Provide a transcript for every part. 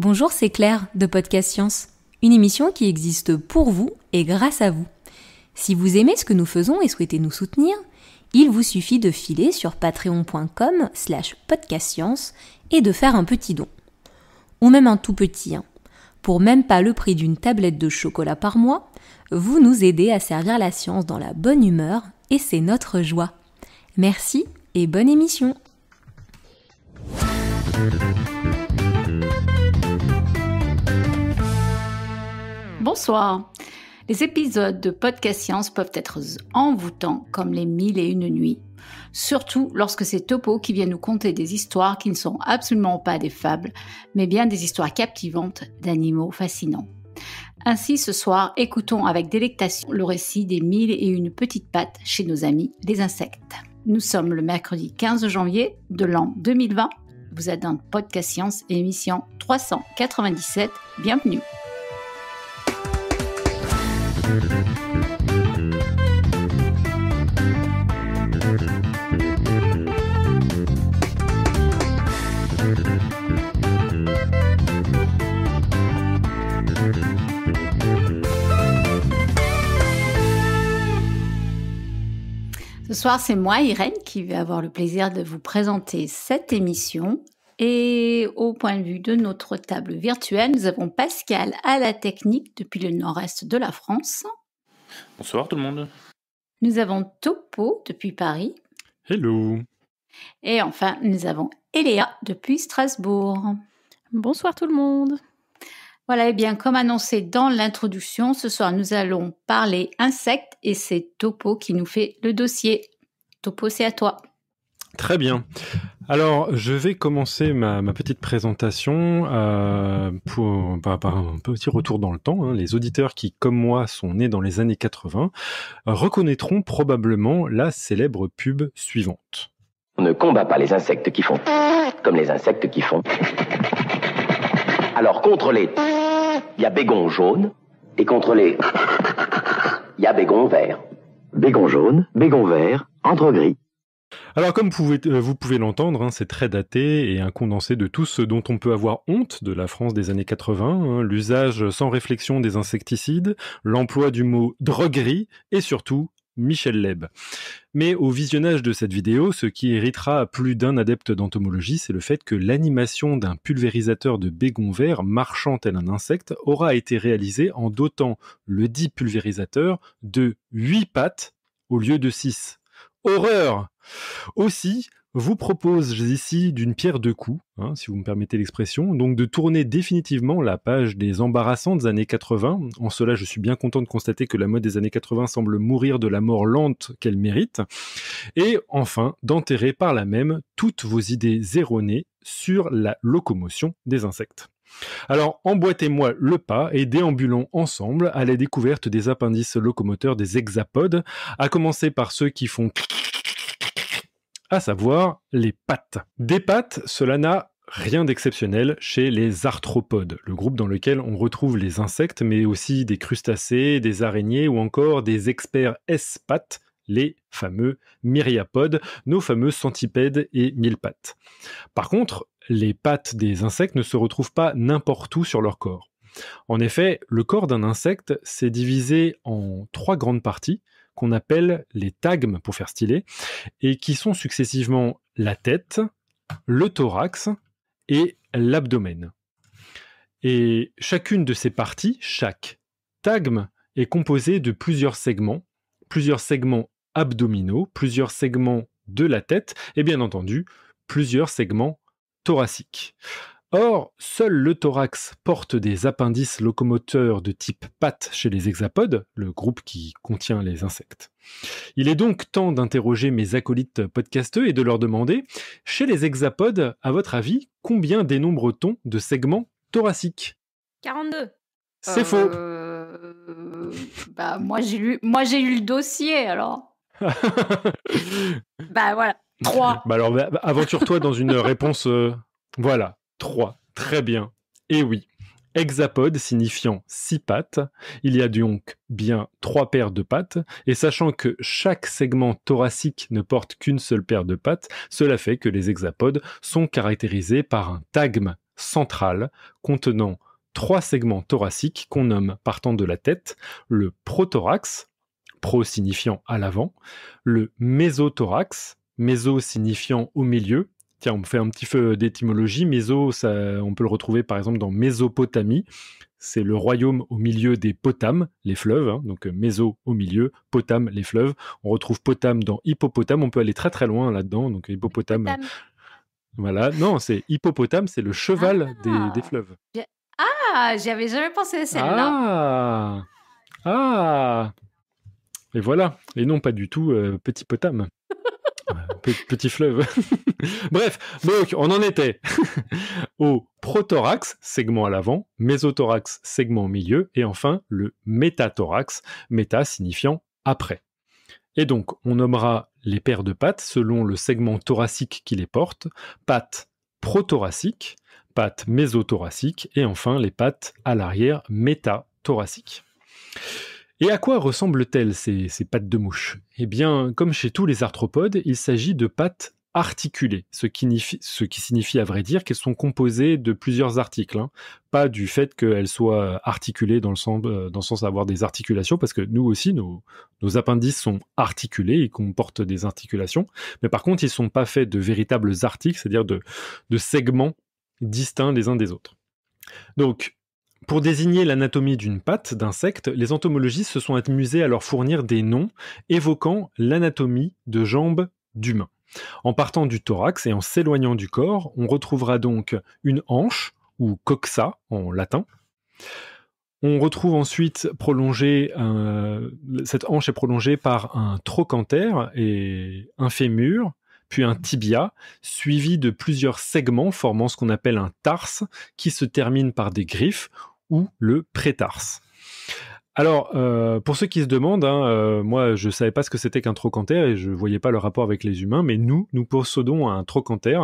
Bonjour, c'est Claire de Podcast Science, une émission qui existe pour vous et grâce à vous. Si vous aimez ce que nous faisons et souhaitez nous soutenir, il vous suffit de filer sur patreon.com slash podcastscience et de faire un petit don. Ou même un tout petit, hein. pour même pas le prix d'une tablette de chocolat par mois, vous nous aidez à servir la science dans la bonne humeur et c'est notre joie. Merci et bonne émission. Bonsoir. Les épisodes de Podcast Science peuvent être envoûtants comme les mille et une nuits, surtout lorsque c'est Topo qui vient nous conter des histoires qui ne sont absolument pas des fables, mais bien des histoires captivantes d'animaux fascinants. Ainsi, ce soir, écoutons avec délectation le récit des mille et une petites pattes chez nos amis les insectes. Nous sommes le mercredi 15 janvier de l'an 2020. Vous êtes dans Podcast Science, émission 397. Bienvenue. Ce soir, c'est moi, Irène, qui vais avoir le plaisir de vous présenter cette émission et au point de vue de notre table virtuelle, nous avons Pascal à la technique depuis le nord-est de la France. Bonsoir tout le monde. Nous avons Topo depuis Paris. Hello. Et enfin, nous avons Eléa depuis Strasbourg. Bonsoir tout le monde. Voilà, et bien comme annoncé dans l'introduction, ce soir nous allons parler insectes et c'est Topo qui nous fait le dossier. Topo, c'est à toi. Très bien. Alors, je vais commencer ma, petite présentation euh, par, un petit retour dans le temps. Hein. Les auditeurs qui, comme moi, sont nés dans les années 80 euh, reconnaîtront probablement la célèbre pub suivante. On ne combat pas les insectes qui font comme les insectes qui font. Alors, contre les, il y a bégon jaune et contre les, il y a bégon vert. Bégon jaune, bégon vert, entre gris. Alors comme euh, vous pouvez, l'entendre, hein, c'est très daté et un condensé de tout ce dont on peut avoir honte de la France des années 80, hein, l'usage sans réflexion des insecticides, l'emploi du mot droguerie et surtout Michel Leb. Mais au visionnage de cette vidéo, ce qui héritera plus d'un adepte d'entomologie, c'est le fait que l'animation d'un pulvérisateur de bégon vert marchant tel un insecte aura été réalisée en dotant le dit pulvérisateur de 8 pattes au lieu de 6. Horreur aussi, vous propose ici d'une pierre deux coups, hein, si vous me permettez l'expression, donc de tourner définitivement la page des embarrassantes années 80. En cela, je suis bien content de constater que la mode des années 80 semble mourir de la mort lente qu'elle mérite. Et enfin, d'enterrer par la même toutes vos idées erronées sur la locomotion des insectes. Alors emboîtez-moi le pas et déambulons ensemble à la découverte des appendices locomoteurs des hexapodes, à commencer par ceux qui font à savoir les pattes. Des pattes, cela n'a rien d'exceptionnel chez les arthropodes, le groupe dans lequel on retrouve les insectes, mais aussi des crustacés, des araignées ou encore des experts S-pattes, les fameux myriapodes, nos fameux centipèdes et mille pattes. Par contre, les pattes des insectes ne se retrouvent pas n'importe où sur leur corps. En effet, le corps d'un insecte s'est divisé en trois grandes parties, qu'on appelle les tagmes pour faire stylé, et qui sont successivement la tête, le thorax et l'abdomen. Et chacune de ces parties, chaque tagme, est composée de plusieurs segments, plusieurs segments abdominaux, plusieurs segments de la tête et bien entendu plusieurs segments thoraciques. Or, seul le thorax porte des appendices locomoteurs de type patte chez les hexapodes, le groupe qui contient les insectes. Il est donc temps d'interroger mes acolytes podcasteux et de leur demander, chez les hexapodes, à votre avis, combien dénombre-t-on de segments thoraciques 42. C'est faux. Euh, bah moi j'ai lu le dossier alors. bah voilà. 3. Bah alors aventure-toi dans une réponse euh, voilà. 3. Très bien. Et oui. hexapodes signifiant six pattes, il y a donc bien trois paires de pattes, et sachant que chaque segment thoracique ne porte qu'une seule paire de pattes, cela fait que les hexapodes sont caractérisés par un tagme central contenant trois segments thoraciques qu'on nomme partant de la tête le prothorax, pro signifiant à l'avant, le mésothorax, méso signifiant au milieu, Tiens, on fait un petit feu d'étymologie. Méso, on peut le retrouver par exemple dans Mésopotamie. C'est le royaume au milieu des Potames, les fleuves. Hein. donc Méso au milieu, potame, les fleuves. On retrouve potame dans Hippopotame. On peut aller très très loin là-dedans. Donc Hippopotame. Voilà. Non, c'est Hippopotame, c'est le cheval ah. des, fleuves. Ah, j'avais jamais pensé à celle-là. Ah. ah. Et voilà. Et non, pas du tout euh, Petit Potame. Petit fleuve. Bref, donc on en était au prothorax, segment à l'avant, mésothorax, segment au milieu, et enfin le métathorax, méta signifiant après. Et donc on nommera les paires de pattes selon le segment thoracique qui les porte, pattes prothoraciques, pattes mésothoraciques, et enfin les pattes à l'arrière métathoraciques. Et à quoi ressemblent-elles ces, pattes de mouche Eh bien, comme chez tous les arthropodes, il s'agit de pattes articulées, ce qui, signifie, à vrai dire qu'elles sont composées de plusieurs articles, hein. pas du fait qu'elles soient articulées euh, dans le, sens, d'avoir des articulations, parce que nous aussi, nos, appendices sont articulés, ils comportent des articulations, mais par contre, ils ne sont pas faits de véritables articles, c'est-à-dire de, de segments distincts les uns des autres. Donc, pour désigner l'anatomie d'une patte d'insecte, les entomologistes se sont amusés à leur fournir des noms évoquant l'anatomie de jambes d'humains. En partant du thorax et en s'éloignant du corps, on retrouvera donc une hanche, ou coxa en latin. On retrouve ensuite prolongée cette hanche est prolongée par un trochanter et un fémur, puis un tibia, suivi de plusieurs segments formant ce qu'on appelle un tarse, qui se termine par des griffes ou le prétars. Alors, euh, pour ceux qui se demandent, hein, euh, moi, je ne savais pas ce que c'était qu'un trochanter et je ne voyais pas le rapport avec les humains, mais nous, nous possédons un trochanter,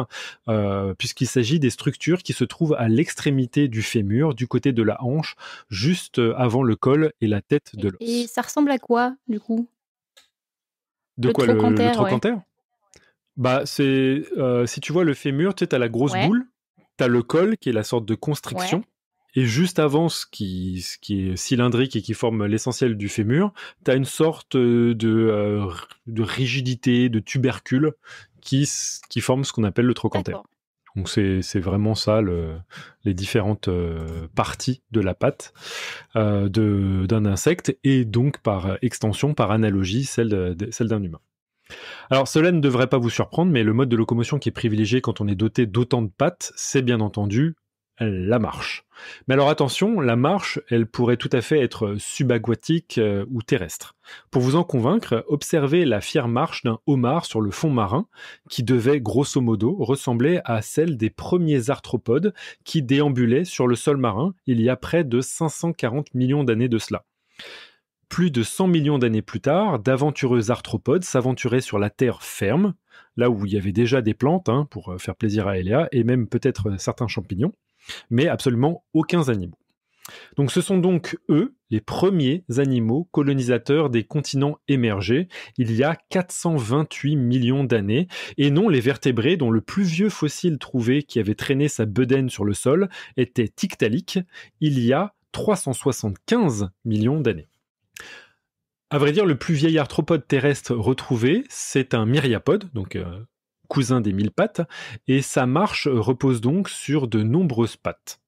euh, puisqu'il s'agit des structures qui se trouvent à l'extrémité du fémur, du côté de la hanche, juste avant le col et la tête de l'os. Et ça ressemble à quoi, du coup De quoi, le, trochanter Bah, c'est, si tu vois le fémur, tu as la grosse boule, tu as le col qui est la sorte de constriction. Et juste avant ce qui, est cylindrique et qui forme l'essentiel du fémur, tu as une sorte euh, euh, de, rigidité, de tubercule qui, forme ce qu'on appelle le trochanter. Donc c'est vraiment ça les différentes euh, parties de la patte d'un insecte et donc par extension, par analogie, celle d'un humain. Alors cela ne devrait pas vous surprendre, mais le mode de locomotion qui est privilégié quand on est doté d'autant de pattes, c'est bien entendu la marche. Mais alors attention, la marche, elle pourrait tout à fait être subaquatique euh, ou terrestre. Pour vous en convaincre, observez la fière marche d'un homard sur le fond marin, qui devait grosso modo ressembler à celle des premiers arthropodes qui déambulaient sur le sol marin il y a près de 540 millions d'années de cela. Plus de 100 millions d'années plus tard, d'aventureux arthropodes s'aventuraient sur la terre ferme, là où il y avait déjà des plantes, hein, pour euh, faire plaisir à Elia, et même peut-être euh, certains champignons mais absolument aucun animaux. Donc ce sont donc eux les premiers animaux colonisateurs des continents émergés il y a 428 millions d'années, et non les vertébrés dont le plus vieux fossile trouvé qui avait traîné sa bedaine sur le sol était Tictalique il y a 375 millions d'années. À vrai dire, le plus vieil arthropode terrestre retrouvé, c'est un myriapode, donc euh, cousin des mille pattes, et sa marche repose donc sur de nombreuses pattes.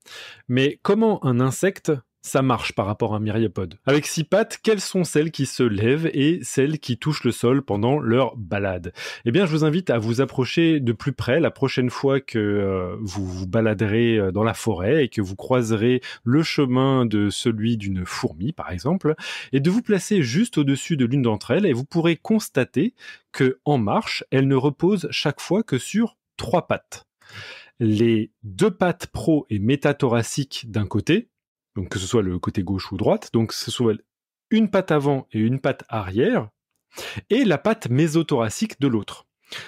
Mais comment un insecte ça marche par rapport à un myriapode. Avec six pattes, quelles sont celles qui se lèvent et celles qui touchent le sol pendant leur balade Eh bien, je vous invite à vous approcher de plus près la prochaine fois que euh, vous vous baladerez euh, dans la forêt et que vous croiserez le chemin de celui d'une fourmi, par exemple, et de vous placer juste au-dessus de l'une d'entre elles et vous pourrez constater que, en marche, elle ne repose chaque fois que sur trois pattes. Les deux pattes pro et métathoraciques d'un côté, que ce soit le côté gauche ou droite, donc ce soit une patte avant et une patte arrière, et la patte mésothoracique de l'autre.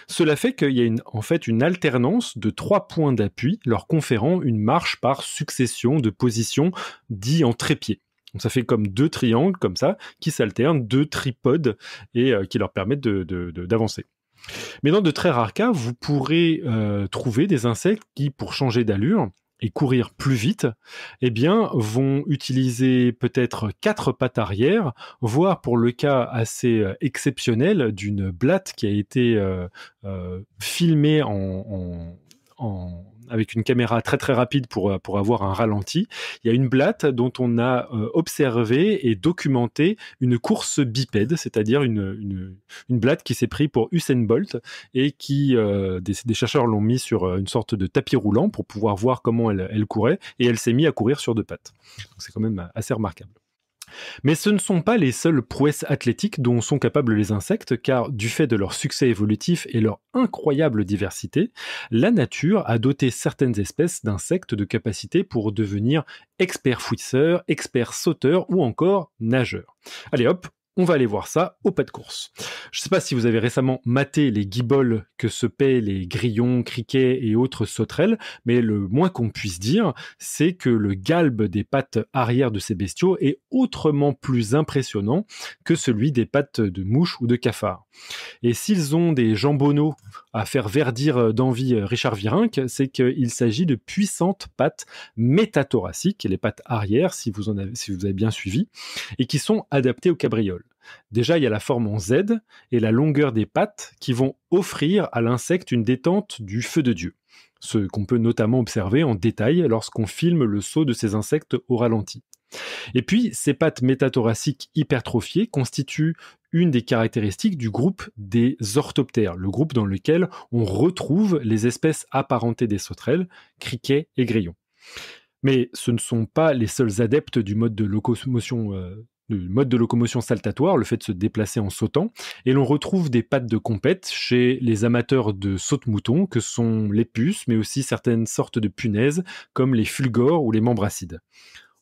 Cela fait qu'il y a en fait une alternance de trois points d'appui, leur conférant une marche par succession de positions dites en trépied. Donc ça fait comme deux triangles comme ça qui s'alternent, deux tripodes et euh, qui leur permettent d'avancer. Mais dans de très rares cas, vous pourrez euh, trouver des insectes qui, pour changer d'allure, et courir plus vite, eh bien, vont utiliser peut-être quatre pattes arrière, voire pour le cas assez euh, exceptionnel d'une blatte qui a été euh, euh, filmée en, en avec une caméra très très rapide pour, euh, pour avoir un ralenti, il y a une blatte dont on a euh, observé et documenté une course bipède, c'est-à-dire une, blatte qui s'est prise pour Usain Bolt et qui, euh, des, chercheurs l'ont mis sur une sorte de tapis roulant pour pouvoir voir comment elle, elle courait et elle s'est mise à courir sur deux pattes. C'est quand même assez remarquable. Mais ce ne sont pas les seules prouesses athlétiques dont sont capables les insectes, car du fait de leur succès évolutif et leur incroyable diversité, la nature a doté certaines espèces d'insectes de capacités pour devenir experts fouisseurs, experts sauteurs ou encore nageurs. Allez hop, on va aller voir ça au pas de course. Je ne sais pas si vous avez récemment maté les guiboles que se paient les grillons, criquets et autres sauterelles, mais le moins qu'on puisse dire, c'est que le galbe des pattes arrière de ces bestiaux est autrement plus impressionnant que celui des pattes de mouches ou de cafard. Et s'ils ont des jambonneaux à faire verdir d'envie Richard Virenque, c'est qu'il s'agit de puissantes pattes métathoraciques, les pattes arrière si vous, en avez, si vous avez bien suivi, et qui sont adaptées aux cabrioles. Déjà, il y a la forme en Z et la longueur des pattes qui vont offrir à l'insecte une détente du feu de Dieu, ce qu'on peut notamment observer en détail lorsqu'on filme le saut de ces insectes au ralenti. Et puis, ces pattes métathoraciques hypertrophiées constituent une des caractéristiques du groupe des orthoptères, le groupe dans lequel on retrouve les espèces apparentées des sauterelles, criquets et grillons. Mais ce ne sont pas les seuls adeptes du mode de locomotion euh, le mode de locomotion saltatoire, le fait de se déplacer en sautant. Et l'on retrouve des pattes de compète chez les amateurs de saute-mouton, que sont les puces, mais aussi certaines sortes de punaises, comme les fulgores ou les membracides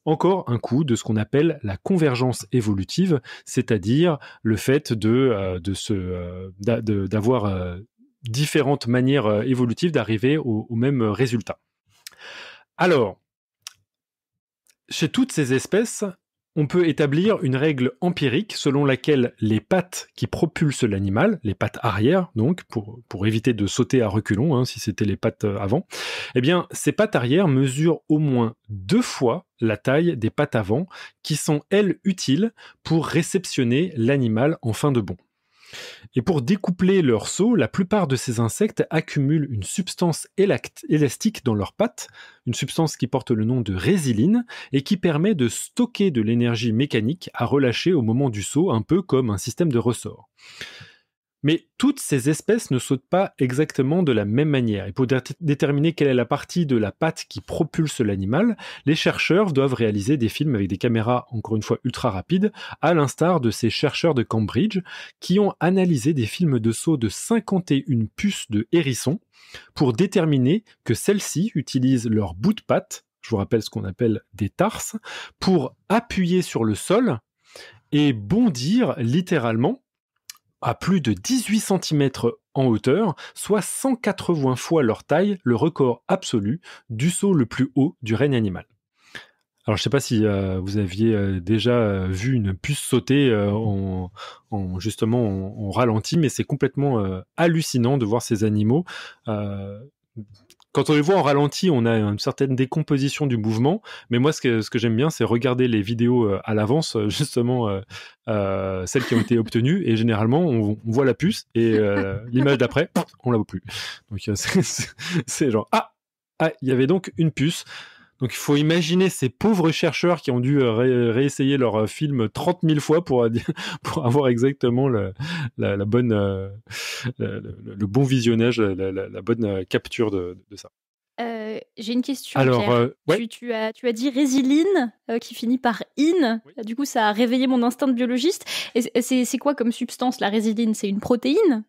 encore un coup de ce qu'on appelle la convergence évolutive, c'est-à-dire le fait de, euh, euh, d'avoir euh, différentes manières évolutives d'arriver au, même résultat. Alors, chez toutes ces espèces, on peut établir une règle empirique selon laquelle les pattes qui propulsent l'animal, les pattes arrière donc, pour, éviter de sauter à reculons hein, si c'était les pattes euh, avant, eh bien ces pattes arrière mesurent au moins deux fois la taille des pattes avant, qui sont elles utiles pour réceptionner l'animal en fin de bond. Et pour découpler leur saut, la plupart de ces insectes accumulent une substance élastique dans leurs pattes, une substance qui porte le nom de résiline et qui permet de stocker de l'énergie mécanique à relâcher au moment du saut, un peu comme un système de ressort. Mais toutes ces espèces ne sautent pas exactement de la même manière. Et pour déterminer quelle est la partie de la patte qui propulse l'animal, les chercheurs doivent réaliser des films avec des caméras, encore une fois, ultra rapides, à l'instar de ces chercheurs de Cambridge qui ont analysé des films de saut de 51 puces de hérisson pour déterminer que celles-ci utilisent leur bout de patte, je vous rappelle ce qu'on appelle des tarses, pour appuyer sur le sol et bondir littéralement à plus de 18 cm en hauteur, soit 180 fois leur taille, le record absolu du saut le plus haut du règne animal. Alors, je ne sais pas si euh, vous aviez euh, déjà euh, vu une puce sauter en, justement en, ralenti, mais c'est complètement hallucinant de voir ces animaux quand on les voit en ralenti, on a une certaine décomposition du mouvement. Mais moi, ce que, ce que j'aime bien, c'est regarder les vidéos euh, à l'avance, euh, justement, euh, celles qui ont été obtenues. Et généralement, on, voit la puce et l'image d'après, on la voit plus. Donc, c'est genre, ah, ah, il y avait donc une puce. Donc il faut imaginer ces pauvres chercheurs qui ont dû euh, réessayer leur euh, film 30 000 fois euh, pour, avoir exactement le, la, bonne, bon visionnage, la, bonne capture de, ça. J'ai une question. Alors, tu, as, dit résiline qui finit par in. Du coup, ça a réveillé mon instinct de biologiste. C'est quoi comme substance la résiline C'est une protéine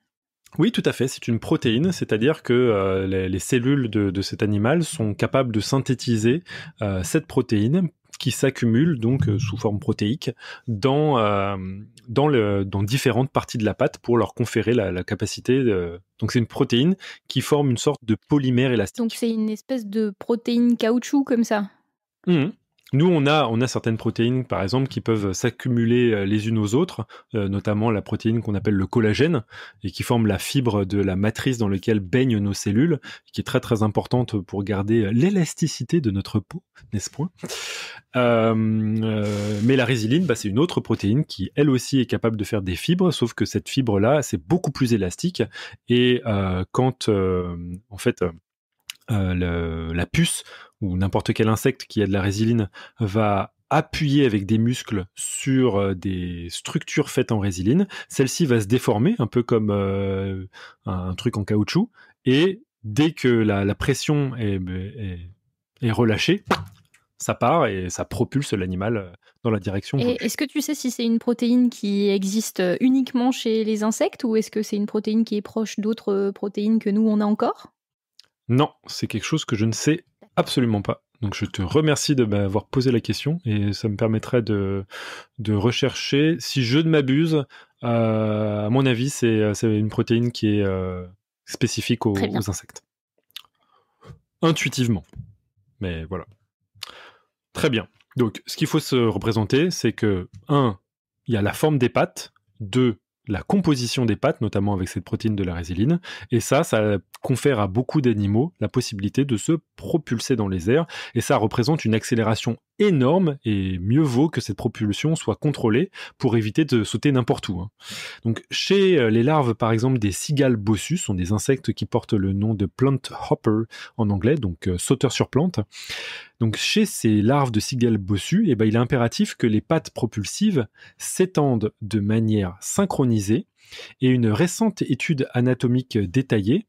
oui, tout à fait. C'est une protéine, c'est-à-dire que euh, les, cellules de, cet animal sont capables de synthétiser euh, cette protéine qui s'accumule donc euh, sous forme protéique dans, différentes parties de la pâte pour leur conférer la, capacité. Donc c'est une protéine qui forme une sorte de polymère élastique. Donc c'est une espèce de protéine caoutchouc comme ça. Mmh. Nous, on a, on a certaines protéines, par exemple, qui peuvent s'accumuler euh, les unes aux autres, euh, notamment la protéine qu'on appelle le collagène, et qui forme la fibre de la matrice dans laquelle baignent nos cellules, qui est très très importante pour garder euh, l'élasticité de notre peau, n'est-ce pas Mais la résiline, bah, c'est une autre protéine qui, elle aussi, est capable de faire des fibres, sauf que cette fibre-là, c'est beaucoup plus élastique, et quand, en fait, euh, la puce ou n'importe quel insecte qui a de la résiline va appuyer avec des muscles sur euh, des structures faites en résiline. Celle-ci va se déformer, un peu comme euh, un truc en caoutchouc, et dès que la, pression est, est, relâchée, ça part et ça propulse l'animal dans la direction. Est-ce que tu sais si c'est une protéine qui existe uniquement chez les insectes ou est-ce que c'est une protéine qui est proche d'autres protéines que nous on a encore non, c'est quelque chose que je ne sais absolument pas. Donc je te remercie de m'avoir posé la question et ça me permettrait de, de rechercher. Si je ne m'abuse, euh, à mon avis, euh, c'est une protéine qui est euh, spécifique aux, aux, insectes. Intuitivement. Mais voilà. Très bien. Donc ce qu'il faut se représenter, c'est que 1. Il y a la forme des pattes. 2 la composition des pattes, notamment avec cette protéine de la résiline. Et ça, ça confère à beaucoup d'animaux la possibilité de se propulser dans les airs. Et ça représente une accélération énorme et mieux vaut que cette propulsion soit contrôlée pour éviter de sauter n'importe où. Hein. Donc, chez euh, les larves, par exemple, des cigales bossus sont des insectes qui portent le nom de plant hopper en anglais, donc euh, sauteur sur plante. Donc chez ces larves de cigales bossues, eh ben, il est impératif que les pattes propulsives s'étendent de manière synchronisée et une récente étude anatomique détaillée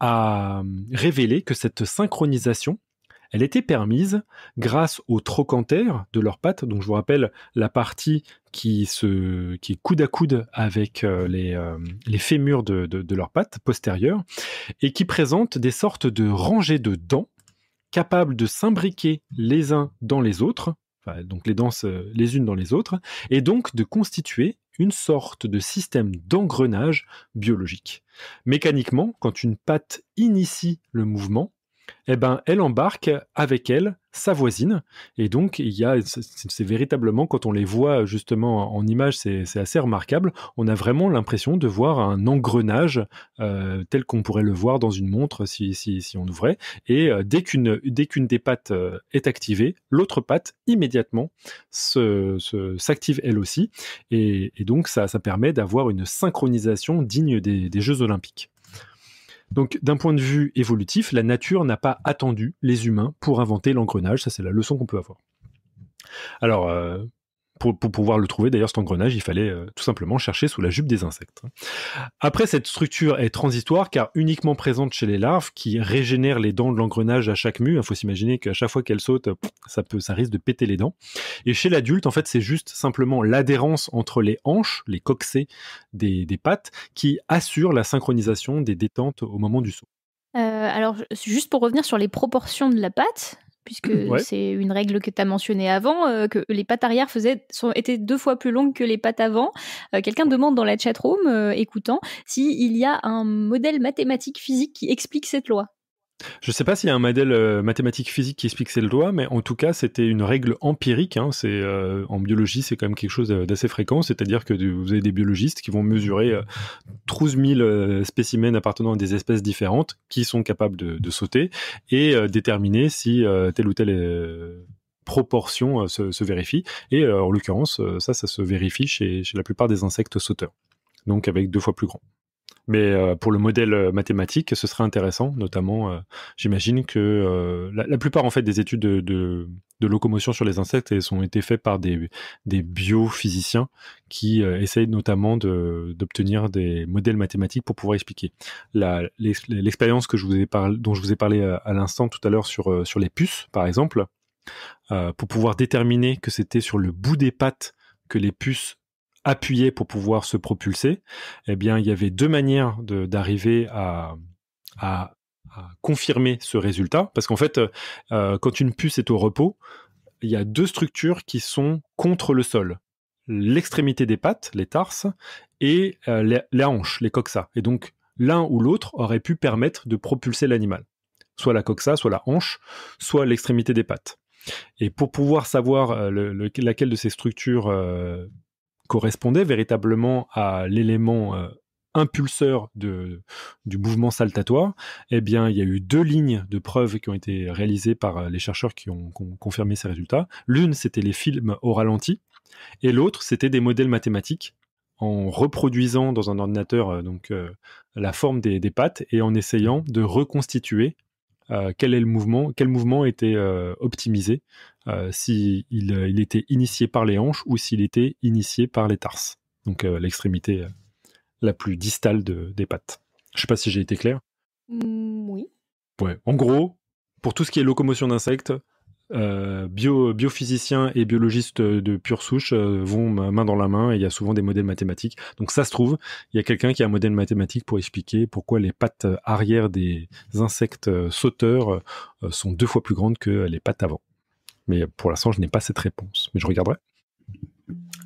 a hum, révélé que cette synchronisation elle était permise grâce aux trochanter de leurs pattes. Donc, je vous rappelle la partie qui, se, qui est coude à coude avec euh, hum, les, fémurs de, de leurs pattes postérieures et qui présente des sortes de rangées de dents capables de s'imbriquer les uns dans les autres, donc les danses euh, les unes dans les autres, et donc de constituer une sorte de système d'engrenage biologique. Mécaniquement, quand une patte initie le mouvement, eh ben, elle embarque avec elle sa voisine. Et donc, y a, c'est véritablement, quand on les voit justement en image, c'est assez remarquable. On a vraiment l'impression de voir un engrenage euh, tel qu'on pourrait le voir dans une montre si, on ouvrait. Et euh, dès qu'une des pattes euh, est activée, l'autre patte immédiatement s'active elle aussi. Et, donc, ça, permet d'avoir une synchronisation digne des Jeux Olympiques. Donc, d'un point de vue évolutif, la nature n'a pas attendu les humains pour inventer l'engrenage. Ça, c'est la leçon qu'on peut avoir. Alors, euh, pour, pouvoir le trouver, d'ailleurs, cet engrenage, il fallait euh, tout simplement chercher sous la jupe des insectes. Après, cette structure est transitoire car uniquement présente chez les larves qui régénèrent les dents de l'engrenage à chaque mue. Il faut s'imaginer qu'à chaque fois qu'elle saute, ça, risque de péter les dents. Et chez l'adulte, en fait, c'est juste simplement l'adhérence entre les hanches, les coxées des, pattes, qui assure la synchronisation des détentes au moment du saut. Euh, alors, juste pour revenir sur les proportions de la pâte, puisque mmh, c'est une règle que tu as mentionnée avant, euh, que les pattes arrière faisaient, étaient deux fois plus longues que les pattes avant. Euh, quelqu'un demande dans la chatroom, room euh, écoutant, s'il y a un modèle mathématique physique qui explique cette loi. Je ne sais pas s'il y a un modèle euh, mathématique physique qui explique cette loi, mais en tout cas, c'était une règle empirique. Hein. Euh, en biologie, c'est quand même quelque chose euh, d'assez fréquent, c'est-à-dire que vous avez des biologistes qui vont mesurer 12 000 spécimens appartenant à des espèces différentes qui sont capables de, sauter et déterminer si telle ou telle proportion se, vérifie. Et en l'occurrence, ça, ça se vérifie chez, chez la plupart des insectes sauteurs, donc avec deux fois plus grand. Mais euh, pour le modèle euh, mathématique, ce serait intéressant, notamment, euh, j'imagine que la, plupart en fait des études de, locomotion sur les insectes elles ont été faites par des, biophysiciens qui essayent notamment d'obtenir des modèles mathématiques pour pouvoir expliquer. L'expérience que je vous ai parlé, dont je vous ai parlé à, à l'instant tout à l'heure sur, sur les puces, par exemple, pour pouvoir déterminer que c'était sur le bout des pattes que les puces appuyé pour pouvoir se propulser, eh bien, il y avait deux manières d'arriver à, confirmer ce résultat. Parce qu'en fait, euh, euh, quand une puce est au repos, il y a deux structures qui sont contre le sol l'extrémité des pattes, les tarses, et euh, les, la hanche, les coxas. Et donc, l'un ou l'autre aurait pu permettre de propulser l'animal. Soit la coxa, soit la hanche, soit l'extrémité des pattes. Et pour pouvoir savoir laquelle de ces structures correspondait véritablement à l'élément euh, impulseur de, du mouvement saltatoire, eh bien, il y a eu deux lignes de preuves qui ont été réalisées par euh, les chercheurs qui ont, confirmé ces résultats. L'une, c'était les films au ralenti, et l'autre, c'était des modèles mathématiques en reproduisant dans un ordinateur euh, donc la forme des, pattes et en essayant de reconstituer euh, quel est le mouvement, quel mouvement était euh, optimisé, euh, s'il était initié par les hanches ou s'il était initié par les tarses, donc l'extrémité la plus distale des pattes. Je sais pas si j'ai été clair. Mmh, oui. En gros, pour tout ce qui est locomotion d'insectes, euh, biophysiciens et biologistes de pure souche euh, vont main dans la main et il y a souvent des modèles mathématiques. Donc ça se trouve, il y a quelqu'un qui a un modèle mathématique pour expliquer pourquoi les pattes arrière des insectes sauteurs euh, sont deux fois plus grandes que les pattes avant. Mais pour l'instant, je n'ai pas cette réponse, mais je regarderai.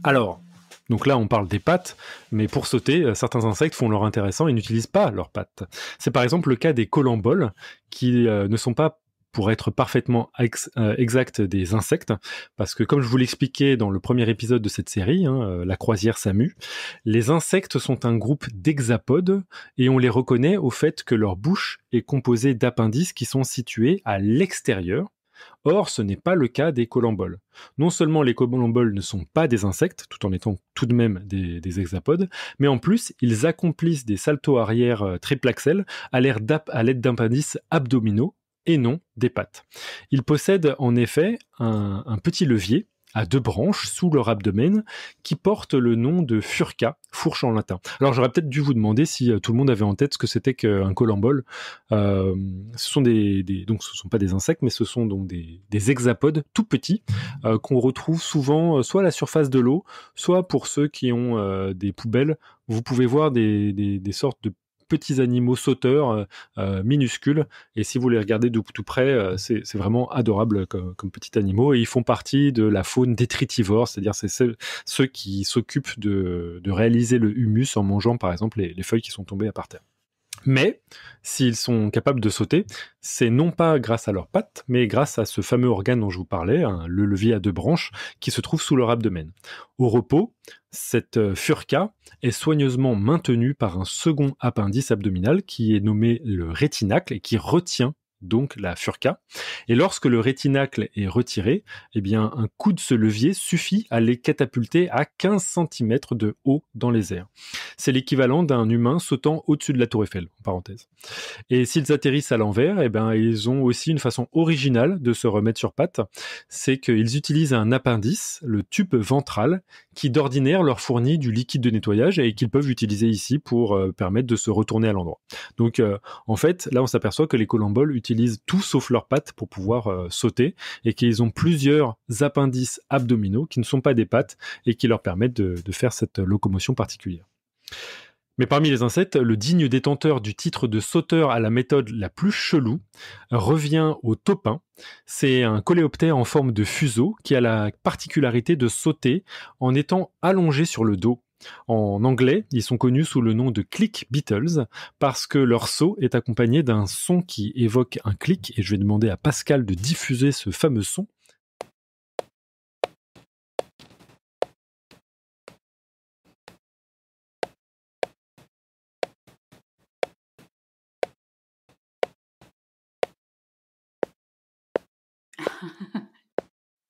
Alors, donc là, on parle des pattes, mais pour sauter, certains insectes font leur intéressant et n'utilisent pas leurs pattes. C'est par exemple le cas des colamboles, qui ne sont pas pour être parfaitement euh, exact des insectes, parce que comme je vous l'expliquais dans le premier épisode de cette série, hein, euh, la croisière Samu, les insectes sont un groupe d'hexapodes et on les reconnaît au fait que leur bouche est composée d'appendices qui sont situés à l'extérieur. Or, ce n'est pas le cas des colamboles. Non seulement les colamboles ne sont pas des insectes, tout en étant tout de même des, hexapodes, mais en plus, ils accomplissent des saltos arrière euh, triplaxels à l'aide d'appendices abdominaux et non des pattes. Ils possèdent en effet un, petit levier à deux branches sous leur abdomen qui porte le nom de furca, fourche en latin. Alors j'aurais peut-être dû vous demander si euh, tout le monde avait en tête ce que c'était qu'un colambole. Euh, ce sont des, donc sont pas des insectes, mais ce sont donc des, hexapodes tout petits euh, qu'on retrouve souvent soit à la surface de l'eau, soit pour ceux qui ont des poubelles. Vous pouvez voir des sortes de petits animaux sauteurs euh, euh, minuscules. Et si vous les regardez de tout près, euh, c'est vraiment adorable comme, petits animaux. Et ils font partie de la faune détritivore, c'est-à-dire c'est ceux qui s'occupent de, réaliser le humus en mangeant par exemple les, les feuilles qui sont tombées à par terre. Mais s'ils sont capables de sauter, c'est non pas grâce à leurs pattes, mais grâce à ce fameux organe dont je vous parlais, hein, le levier à deux branches, qui se trouve sous leur abdomen. Au repos, cette euh, furca est soigneusement maintenue par un second appendice abdominal qui est nommé le rétinacle et qui retient donc la furca. Et lorsque le rétinacle est retiré, eh bien, un coup de ce levier suffit à les catapulter à 15 cm de haut dans les airs. C'est l'équivalent d'un humain sautant au-dessus de la tour Eiffel, en parenthèse. Et s'ils atterrissent à l'envers, eh bien, ils ont aussi une façon originale de se remettre sur pattes. C'est qu'ils utilisent un appendice, le tube ventral, qui d'ordinaire leur fournit du liquide de nettoyage et qu'ils peuvent utiliser ici pour euh, permettre de se retourner à l'endroit. Donc euh, en fait, là on s'aperçoit que les colomboles utilisent tout sauf leurs pattes pour pouvoir euh, sauter et qu'ils ont plusieurs appendices abdominaux qui ne sont pas des pattes et qui leur permettent de faire cette locomotion particulière. Mais parmi les insectes, le digne détenteur du titre de sauteur à la méthode la plus chelou revient au topin. C'est un coléoptère en forme de fuseau qui a la particularité de sauter en étant allongé sur le dos. En anglais, ils sont connus sous le nom de click beetles parce que leur saut est accompagné d'un son qui évoque un clic et je vais demander à Pascal de diffuser ce fameux son.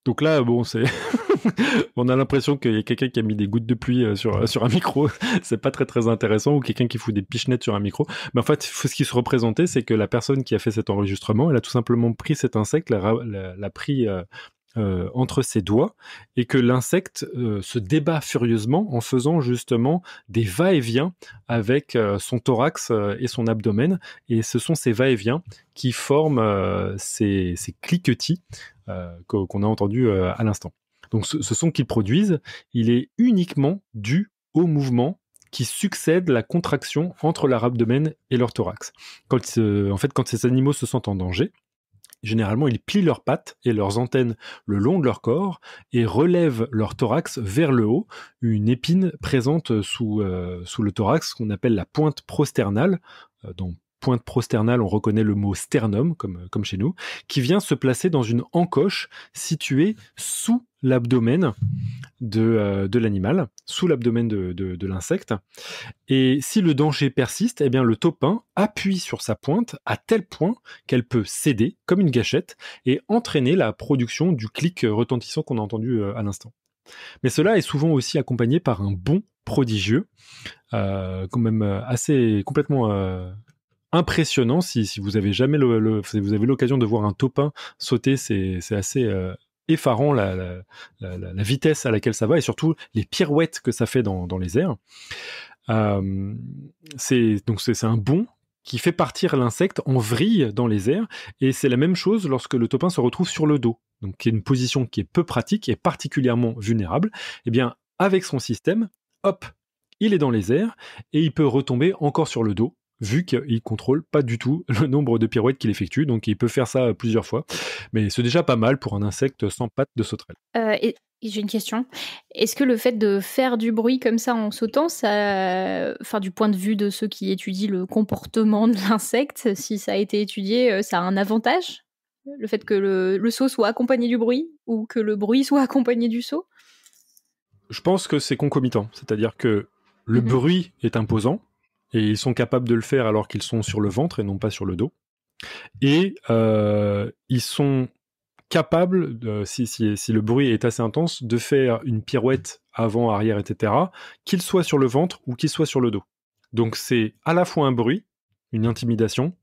Donc là, bon, c'est, on a l'impression qu'il y a quelqu'un qui a mis des gouttes de pluie euh, euh, sur un micro. c'est pas très très intéressant ou quelqu'un qui fout des pichenettes sur un micro. Mais en fait, ce qui se représentait, c'est que la personne qui a fait cet enregistrement, elle a tout simplement pris cet insecte, l'a, pris euh, euh, entre ses doigts et que l'insecte euh, se débat furieusement en faisant justement des va-et-vient avec euh, son thorax et son abdomen. Et ce sont ces va-et-vient qui forment ces, cliquetis qu'on a entendus à l'instant. Donc ce, son qu'ils produisent, il est uniquement dû au mouvement qui succède la contraction entre leur abdomen et leur thorax. en fait, quand ces animaux se sentent en danger, Généralement, ils plient leurs pattes et leurs antennes le long de leur corps et relèvent leur thorax vers le haut. Une épine présente sous, euh, sous le thorax qu'on appelle la pointe prosternale. Euh, pointe prosternale, on reconnaît le mot sternum, comme, comme chez nous, qui vient se placer dans une encoche située sous l'abdomen de, euh, l'animal, sous l'abdomen de, l'insecte. Et si le danger persiste, eh bien le topin appuie sur sa pointe à tel point qu'elle peut céder comme une gâchette et entraîner la production du clic retentissant qu'on a entendu euh, à l'instant. Mais cela est souvent aussi accompagné par un bond prodigieux, euh, quand même assez complètement impressionnant. Si, vous avez jamais l'occasion de voir un topin sauter, c'est assez euh, effarant la, vitesse à laquelle ça va et surtout les pirouettes que ça fait dans, les airs. Euh, c'est donc c'est un bond qui fait partir l'insecte en vrille dans les airs et c'est la même chose lorsque le topin se retrouve sur le dos. Donc, qui est une position qui est peu pratique et particulièrement vulnérable, eh bien, avec son système, hop, il est dans les airs et il peut retomber encore sur le dos vu qu'il contrôle pas du tout le nombre de pirouettes qu'il effectue. Donc il peut faire ça euh, plusieurs fois. Mais c'est déjà pas mal pour un insecte sans pattes de sauterelle. Euh, et... J'ai une question. Est-ce que le fait de faire du bruit comme ça en sautant, ça, enfin, du point de vue de ceux qui étudient le comportement de l'insecte, si ça a été étudié, euh, ça a un avantage Le fait que le, saut soit accompagné du bruit ou que le bruit soit accompagné du saut Je pense que c'est concomitant. C'est-à-dire que le mhm. bruit est imposant, et ils sont capables de le faire alors qu'ils sont sur le ventre et non pas sur le dos. Et euh, ils sont capables, si, si, le bruit est assez intense, de faire une pirouette avant, arrière, etc., qu'ils soient sur le ventre ou qu'ils soient sur le dos. Donc c'est à la fois un bruit, une intimidation,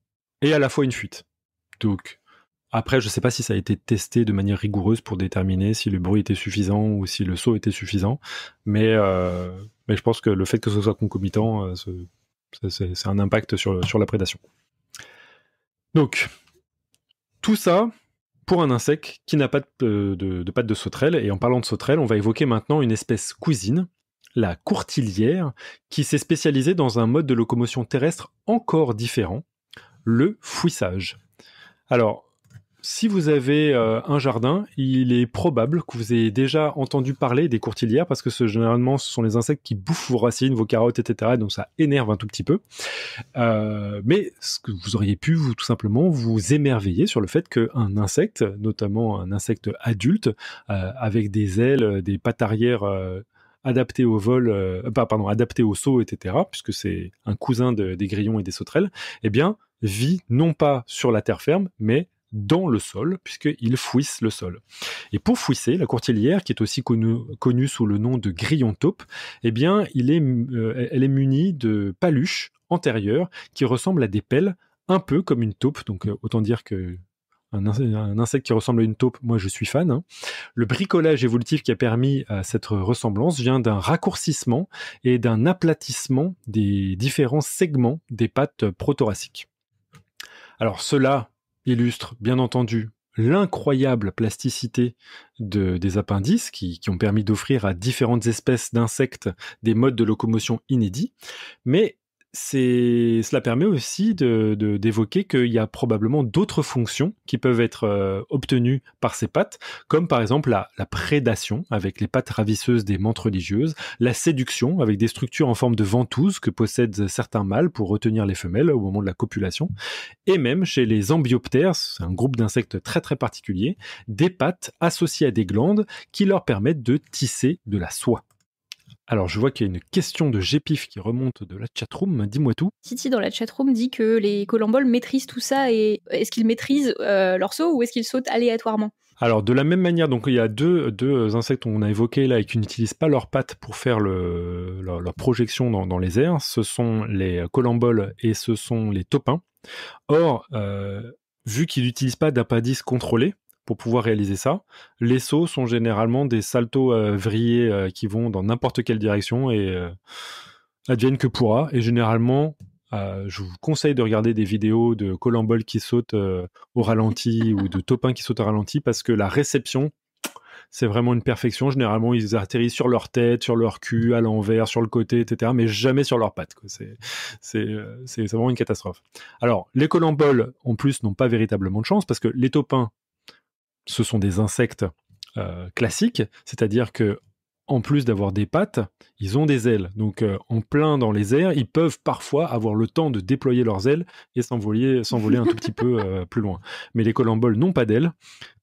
et à la fois une fuite. Donc après, je ne sais pas si ça a été testé de manière rigoureuse pour déterminer si le bruit était suffisant ou si le saut était suffisant, mais, euh, je pense que le fait que ce soit concomitant, euh, c'est un impact sur, la prédation. Donc, tout ça pour un insecte qui n'a pas de, de pattes de sauterelle. Et en parlant de sauterelle, on va évoquer maintenant une espèce cousine, la courtilière, qui s'est spécialisée dans un mode de locomotion terrestre encore différent, le fouissage. Alors, si vous avez euh, un jardin, il est probable que vous ayez déjà entendu parler des courtilières parce que généralement ce sont les insectes qui bouffent vos racines, vos carottes, etc. Donc ça énerve un tout petit peu. Euh, mais ce que vous auriez pu, vous tout simplement, vous émerveiller sur le fait qu'un insecte, notamment un insecte adulte, euh, avec des ailes, des pattes arrière adaptées au vol, pardon, adaptées au saut, etc., puisque c'est un cousin des grillons et des sauterelles, eh bien, vit non pas sur la terre ferme, mais dans le sol, puisqu'ils fouissent le sol. Et pour fouisser, la courtilière, qui est aussi connue sous le nom de grillon-taupe, eh bien, euh, elle est munie de paluches antérieures qui ressemblent à des pelles, un peu comme une taupe, donc euh, autant dire que un, insecte qui ressemble à une taupe, moi je suis fan. Hein. Le bricolage évolutif qui a permis cette ressemblance vient d'un raccourcissement et d'un aplatissement des différents segments des pattes prothoraciques. Alors cela, illustre bien entendu l'incroyable plasticité de, des appendices qui, qui ont permis d'offrir à différentes espèces d'insectes des modes de locomotion inédits, mais cela permet aussi d'évoquer qu'il y a probablement d'autres fonctions qui peuvent être euh, obtenues par ces pattes, comme par exemple la, prédation avec les pattes ravisseuses des mantes religieuses, la séduction avec des structures en forme de ventouses que possèdent certains mâles pour retenir les femelles au moment de la copulation, et même chez les ambioptères, c'est un groupe d'insectes très très particulier, des pattes associées à des glandes qui leur permettent de tisser de la soie. Alors, je vois qu'il y a une question de Gépif qui remonte de la chatroom. Dis-moi tout. Titi dans la chatroom dit que les colomboles maîtrisent tout ça et est-ce qu'ils maîtrisent euh, leur saut ou est-ce qu'ils sautent aléatoirement alors, de la même manière, donc il y a deux, insectes qu'on a évoqués là et qui n'utilisent pas leurs pattes pour faire leur, projection dans, les airs. Ce sont les colamboles et ce sont les topins. Or, euh, vu qu'ils n'utilisent pas d'apadis contrôlé, pour pouvoir réaliser ça. Les sauts sont généralement des saltos euh, vrillés euh, qui vont dans n'importe quelle direction et euh, adviennent que pourra. Et généralement, je vous conseille de regarder des vidéos de Colombol qui saute au ralenti ou de topins qui sautent au ralenti parce que la réception, c'est vraiment une perfection. Généralement, ils atterrissent sur leur tête, sur leur cul, à l'envers, sur le côté, etc., mais jamais sur leurs pattes. C'est vraiment une catastrophe. Alors, les colamboles, en plus, n'ont pas véritablement de chance parce que les topins ce sont des insectes euh, classiques, c'est-à-dire que en plus d'avoir des pattes, ils ont des ailes. Donc euh, en plein dans les airs, ils peuvent parfois avoir le temps de déployer leurs ailes et s'envoler, s'envoler un tout petit peu euh, plus loin. Mais les colamboles n'ont pas d'ailes,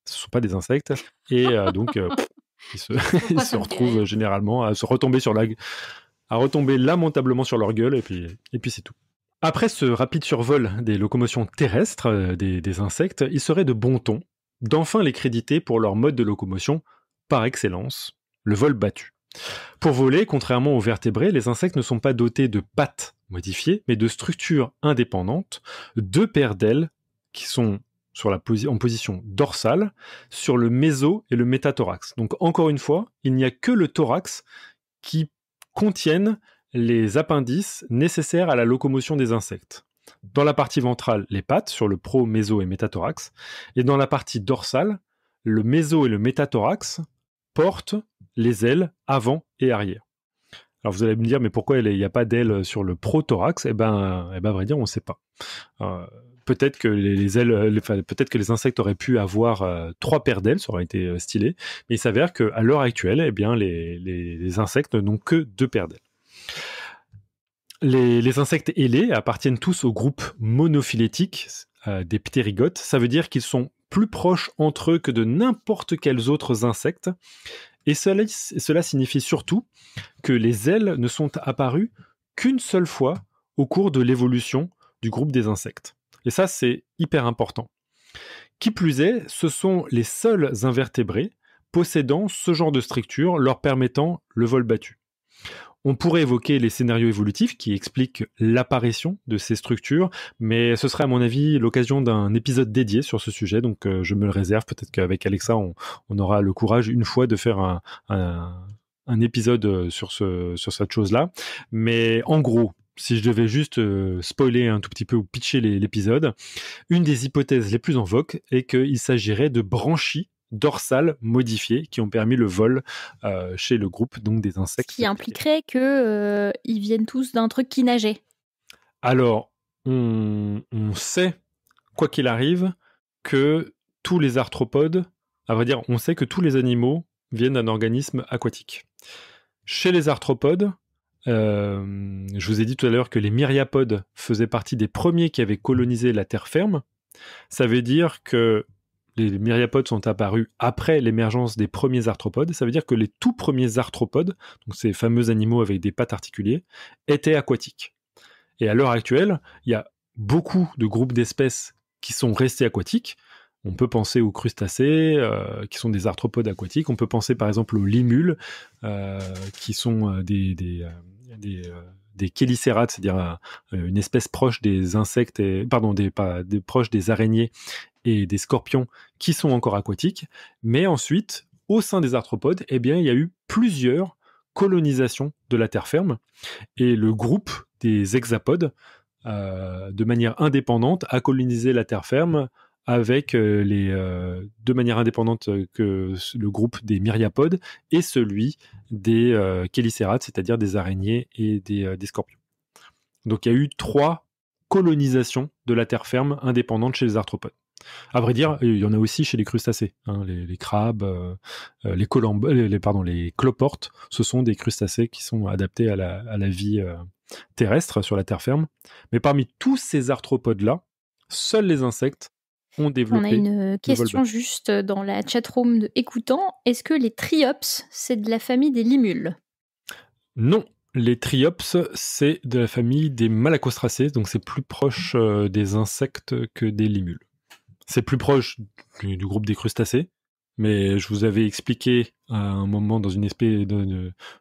ce ne sont pas des insectes, et donc ils se, retrouvent généralement à se retomber sur à retomber lamentablement sur leur gueule, et puis, et puis c'est tout. Après ce rapide survol des locomotions terrestres des, des insectes, il serait de bon ton d'enfin les créditer pour leur mode de locomotion par excellence, le vol battu. Pour voler, contrairement aux vertébrés, les insectes ne sont pas dotés de pattes modifiées, mais de structures indépendantes, deux paires d'ailes qui sont en position dorsale, sur le méso et le métathorax. Donc encore une fois, il n'y a que le thorax qui contiennent les appendices nécessaires à la locomotion des insectes dans la partie ventrale, les pattes, sur le pro, méso et métathorax. Et dans la partie dorsale, le méso et le métathorax portent les ailes avant et arrière. Alors vous allez me dire, mais pourquoi il n'y a pas d'ailes sur le prothorax Eh ben, eh ben, vrai dire, on ne sait pas. Euh, peut-être que les peut que les insectes auraient pu avoir euh, trois paires d'ailes, ça aurait été euh, stylé. Mais il s'avère qu'à l'heure actuelle, eh bien, les insectes n'ont que deux paires d'ailes les, insectes ailés appartiennent tous au groupe monophylétique euh, des ptérygotes. Ça veut dire qu'ils sont plus proches entre eux que de n'importe quels autres insectes. Et cela signifie surtout que les ailes ne sont apparues qu'une seule fois au cours de l'évolution du groupe des insectes. Et ça, c'est hyper important. Qui plus est, ce sont les seuls invertébrés possédant ce genre de structure leur permettant le vol battu. On pourrait évoquer les scénarios évolutifs qui expliquent l'apparition de ces structures, mais ce serait à mon avis l'occasion d'un épisode dédié sur ce sujet, donc euh, je me le réserve. Peut-être qu'avec Alexa, on, aura le courage une fois de faire un, épisode euh, sur, cette chose-là. Mais en gros, si je devais juste euh, spoiler un tout petit peu ou pitcher l'épisode, une des hypothèses les plus en vogue est qu'il s'agirait de branchies dorsales modifiées qui ont permis le vol euh, chez le groupe donc des insectes. Ce qui impliquerait qu'ils euh, ils viennent tous d'un truc qui nageait. Alors, on, sait, quoi qu'il arrive, que tous les arthropodes, à vrai dire, on sait que tous les animaux viennent d'un organisme aquatique. Chez les arthropodes, euh, je vous ai dit tout à l'heure que les myriapodes faisaient partie des premiers qui avaient colonisé la terre ferme. Ça veut dire que les myriapodes sont apparus après l'émergence des premiers arthropodes. Ça veut dire que les tout premiers arthropodes, donc ces fameux animaux avec des pattes articulées, étaient aquatiques. Et à l'heure actuelle, il y a beaucoup de groupes d'espèces qui sont restés aquatiques. On peut penser aux crustacés, euh, qui sont des arthropodes aquatiques. On peut penser par exemple aux limules, euh, qui sont euh, des, des chélicérates, c'est-à-dire euh, une espèce proche des insectes, pardon, des, proches des araignées et des scorpions qui sont encore aquatiques. Mais ensuite, au sein des arthropodes, eh bien, il y a eu plusieurs colonisations de la terre ferme et le groupe des hexapodes, euh, de manière indépendante, a colonisé la terre ferme avec euh, les euh, deux manières indépendantes euh, que le groupe des myriapodes et celui des chélicérates, c'est-à-dire des araignées et des, scorpions. Donc il y a eu trois colonisations de la terre ferme indépendantes chez les arthropodes. À vrai dire, il y en a aussi chez les crustacés. Hein. les, crabes, les, les, les cloportes, ce sont des crustacés qui sont adaptés à la, vie terrestre sur la terre ferme. Mais parmi tous ces arthropodes-là, seuls les insectes on a une euh, question juste euh, dans la chatroom de écoutant. Est-ce que les triops, c'est de la famille des limules Non, les triops, c'est de la famille des malacostracées, donc c'est plus proche euh, des insectes que des limules. C'est plus proche du, groupe des crustacés, mais je vous avais expliqué à un moment dans une espèce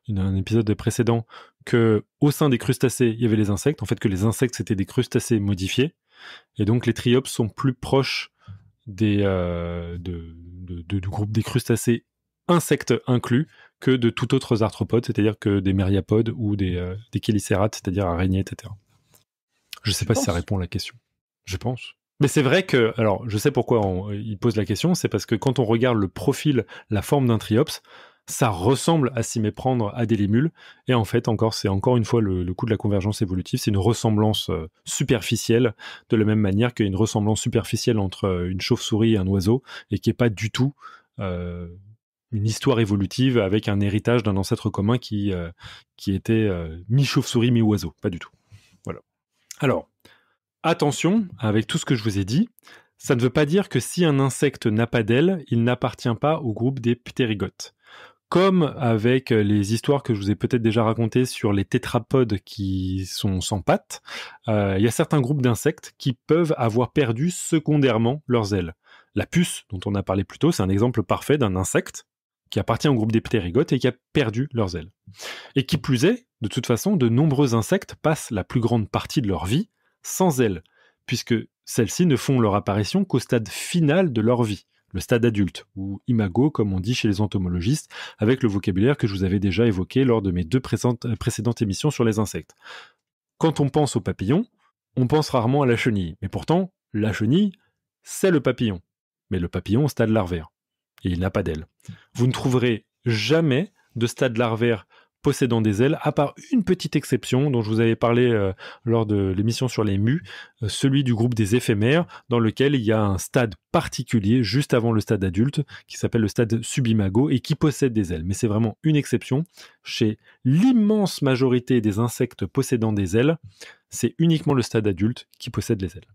un épisode précédent que au sein des crustacés, il y avait les insectes, en fait que les insectes c'était des crustacés modifiés et donc les triops sont plus proches des, euh, de, du groupe des crustacés insectes inclus que de tout autre arthropode, c'est-à-dire que des mériapodes ou des, euh, des chélicérates, c'est-à-dire araignées, etc. Je ne sais pas si ça répond à la question. Je pense. Mais c'est vrai que, alors je sais pourquoi euh, il pose la question, c'est parce que quand on regarde le profil, la forme d'un triops, ça ressemble à s'y méprendre à des lémules. Et en fait, encore, c'est encore une fois le, coup de la convergence évolutive, c'est une ressemblance euh, superficielle, de la même manière qu'une ressemblance superficielle entre euh, une chauve-souris et un oiseau, et qui n'est pas du tout euh, une histoire évolutive avec un héritage d'un ancêtre commun qui, qui était mi-chauve-souris, mi-oiseau. Pas du tout. Voilà. Alors, attention avec tout ce que je vous ai dit. Ça ne veut pas dire que si un insecte n'a pas d'aile, il n'appartient pas au groupe des ptérigotes comme avec euh, les histoires que je vous ai peut-être déjà racontées sur les tétrapodes qui sont sans pattes, euh, il y a certains groupes d'insectes qui peuvent avoir perdu secondairement leurs ailes. La puce, dont on a parlé plus tôt, c'est un exemple parfait d'un insecte qui appartient au groupe des ptérigotes et qui a perdu leurs ailes. Et qui plus est, de toute façon, de nombreux insectes passent la plus grande partie de leur vie sans ailes, puisque celles-ci ne font leur apparition qu'au stade final de leur vie le stade adulte, ou imago comme on dit chez les entomologistes, avec le vocabulaire que je vous avais déjà évoqué lors de mes deux précédentes émissions sur les insectes. Quand on pense au papillon, on pense rarement à la chenille, mais pourtant, la chenille, c'est le papillon. Mais le papillon au stade larvaire, et il n'a pas d'aile. Vous ne trouverez jamais de stade larvaire possédant des ailes, à part une petite exception dont je vous avais parlé euh, lors de l'émission sur les mus, euh, celui du groupe des éphémères, dans lequel il y a un stade particulier juste avant le stade adulte, qui s'appelle le stade subimago, et qui possède des ailes. Mais c'est vraiment une exception. Chez l'immense majorité des insectes possédant des ailes, c'est uniquement le stade adulte qui possède les ailes.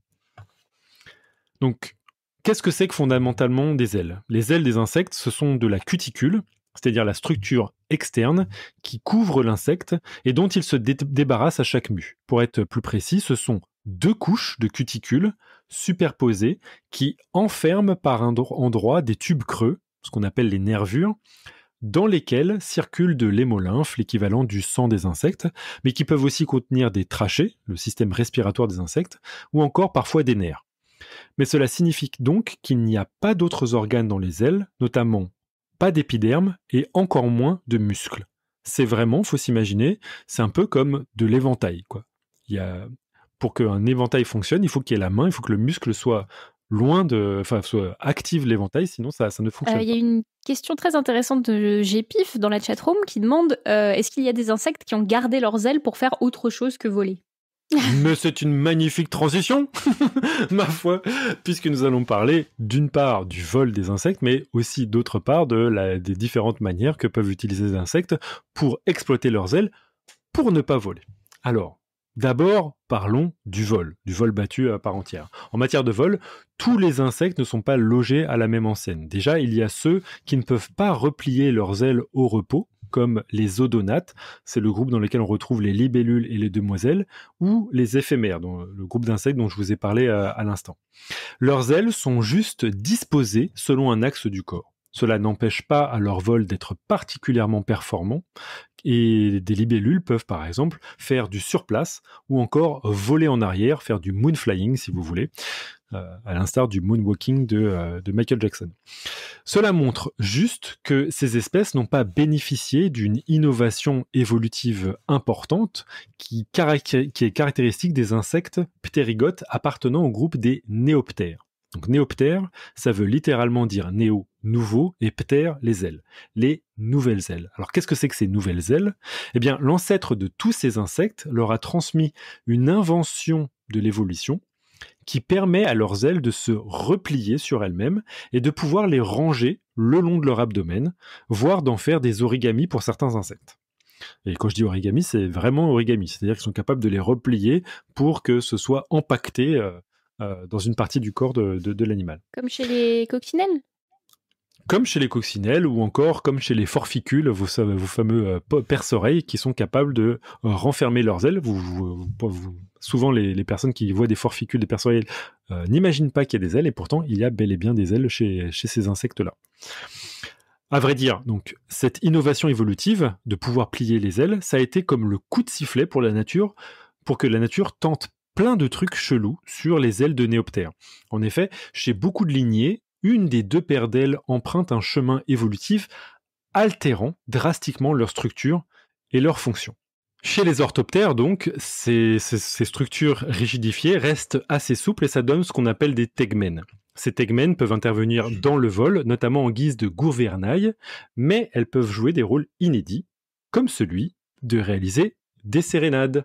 Donc, qu'est-ce que c'est que fondamentalement des ailes Les ailes des insectes, ce sont de la cuticule, c'est-à-dire la structure externe qui couvre l'insecte et dont il se débarrasse à chaque mue. Pour être plus précis, ce sont deux couches de cuticules superposées qui enferment par un endroit des tubes creux, ce qu'on appelle les nervures, dans lesquels circule de l'hémolymphe, l'équivalent du sang des insectes, mais qui peuvent aussi contenir des trachées, le système respiratoire des insectes, ou encore parfois des nerfs. Mais cela signifie donc qu'il n'y a pas d'autres organes dans les ailes, notamment pas d'épiderme et encore moins de muscles. C'est vraiment, faut s'imaginer, c'est un peu comme de l'éventail. Quoi. Il y pour qu'un éventail fonctionne, il faut qu'il y ait la main, il faut que le muscle soit loin de, enfin, soit active l'éventail, sinon ça, ça ne fonctionne pas. Euh, il y a une question très intéressante de Gpif dans la chatroom qui demande euh, est-ce qu'il y a des insectes qui ont gardé leurs ailes pour faire autre chose que voler Mais c'est une magnifique transition, ma foi, puisque nous allons parler d'une part du vol des insectes, mais aussi d'autre part des différentes manières que peuvent utiliser les insectes pour exploiter leurs ailes pour ne pas voler. Alors, D'abord, parlons du vol, du vol battu à part entière. En matière de vol, tous les insectes ne sont pas logés à la même enseigne. Déjà, il y a ceux qui ne peuvent pas replier leurs ailes au repos, comme les odonates, c'est le groupe dans lequel on retrouve les libellules et les demoiselles, ou les éphémères, le groupe d'insectes dont je vous ai parlé à, euh, à l'instant. Leurs ailes sont juste disposées selon un axe du corps. Cela n'empêche pas à leur vol d'être particulièrement performant et des libellules peuvent par exemple faire du surplace ou encore voler en arrière, faire du moon flying si vous voulez, euh, à l'instar du moonwalking de, euh, de, Michael Jackson. Cela montre juste que ces espèces n'ont pas bénéficié d'une innovation évolutive importante qui, qui est caractéristique des insectes ptérigotes appartenant au groupe des néoptères. Donc néoptère, ça veut littéralement dire néo, nouveau, et ptère, les ailes, les nouvelles ailes. Alors qu'est-ce que c'est que ces nouvelles ailes Eh bien, l'ancêtre de tous ces insectes leur a transmis une invention de l'évolution qui permet à leurs ailes de se replier sur elles-mêmes et de pouvoir les ranger le long de leur abdomen, voire d'en faire des origamis pour certains insectes. Et quand je dis origami, c'est vraiment origami, c'est-à-dire qu'ils sont capables de les replier pour que ce soit empaqueté euh, euh, dans une partie du corps de, de, l'animal. Comme chez les coccinelles comme chez les coccinelles ou encore comme chez les forficules, vos, fameux euh, perce-oreilles qui sont capables de euh, renfermer leurs ailes. Vous, souvent, les, personnes qui voient des forficules, des perce-oreilles, n'imaginent pas qu'il y a des ailes et pourtant, il y a bel et bien des ailes chez, chez ces insectes-là. À vrai dire, donc, cette innovation évolutive de pouvoir plier les ailes, ça a été comme le coup de sifflet pour la nature, pour que la nature tente plein de trucs chelous sur les ailes de néoptères. En effet, chez beaucoup de lignées, une des deux paires d'ailes emprunte un chemin évolutif altérant drastiquement leur structure et leur fonction. Chez les orthoptères, donc, ces, structures rigidifiées restent assez souples et ça donne ce qu'on appelle des tegmènes. Ces tegmènes peuvent intervenir dans le vol, notamment en guise de gouvernail, mais elles peuvent jouer des rôles inédits, comme celui de réaliser des sérénades.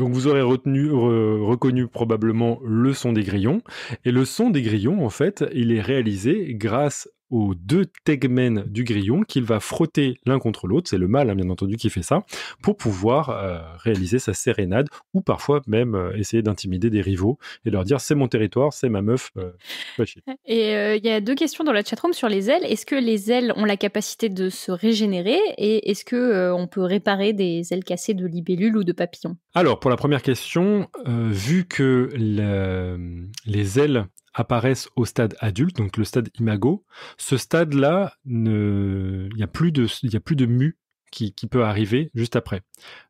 Donc vous aurez retenu, reconnu probablement le son des grillons. Et le son des grillons, en fait, il est réalisé grâce aux deux tegmen du grillon qu'il va frotter l'un contre l'autre, c'est le mâle hein, bien entendu qui fait ça, pour pouvoir euh, réaliser sa sérénade ou parfois même euh, essayer d'intimider des rivaux et leur dire c'est mon territoire, c'est ma meuf. Euh, et il y a deux questions dans la chatroom sur les ailes. Est-ce que les ailes ont la capacité de se régénérer et est-ce que on peut réparer des ailes cassées de libellules ou de papillons Alors pour la première question, vu que les ailes apparaissent au stade adulte, donc le stade imago, ce stade-là, il n'y a plus de, a plus de mu qui, peut arriver juste après.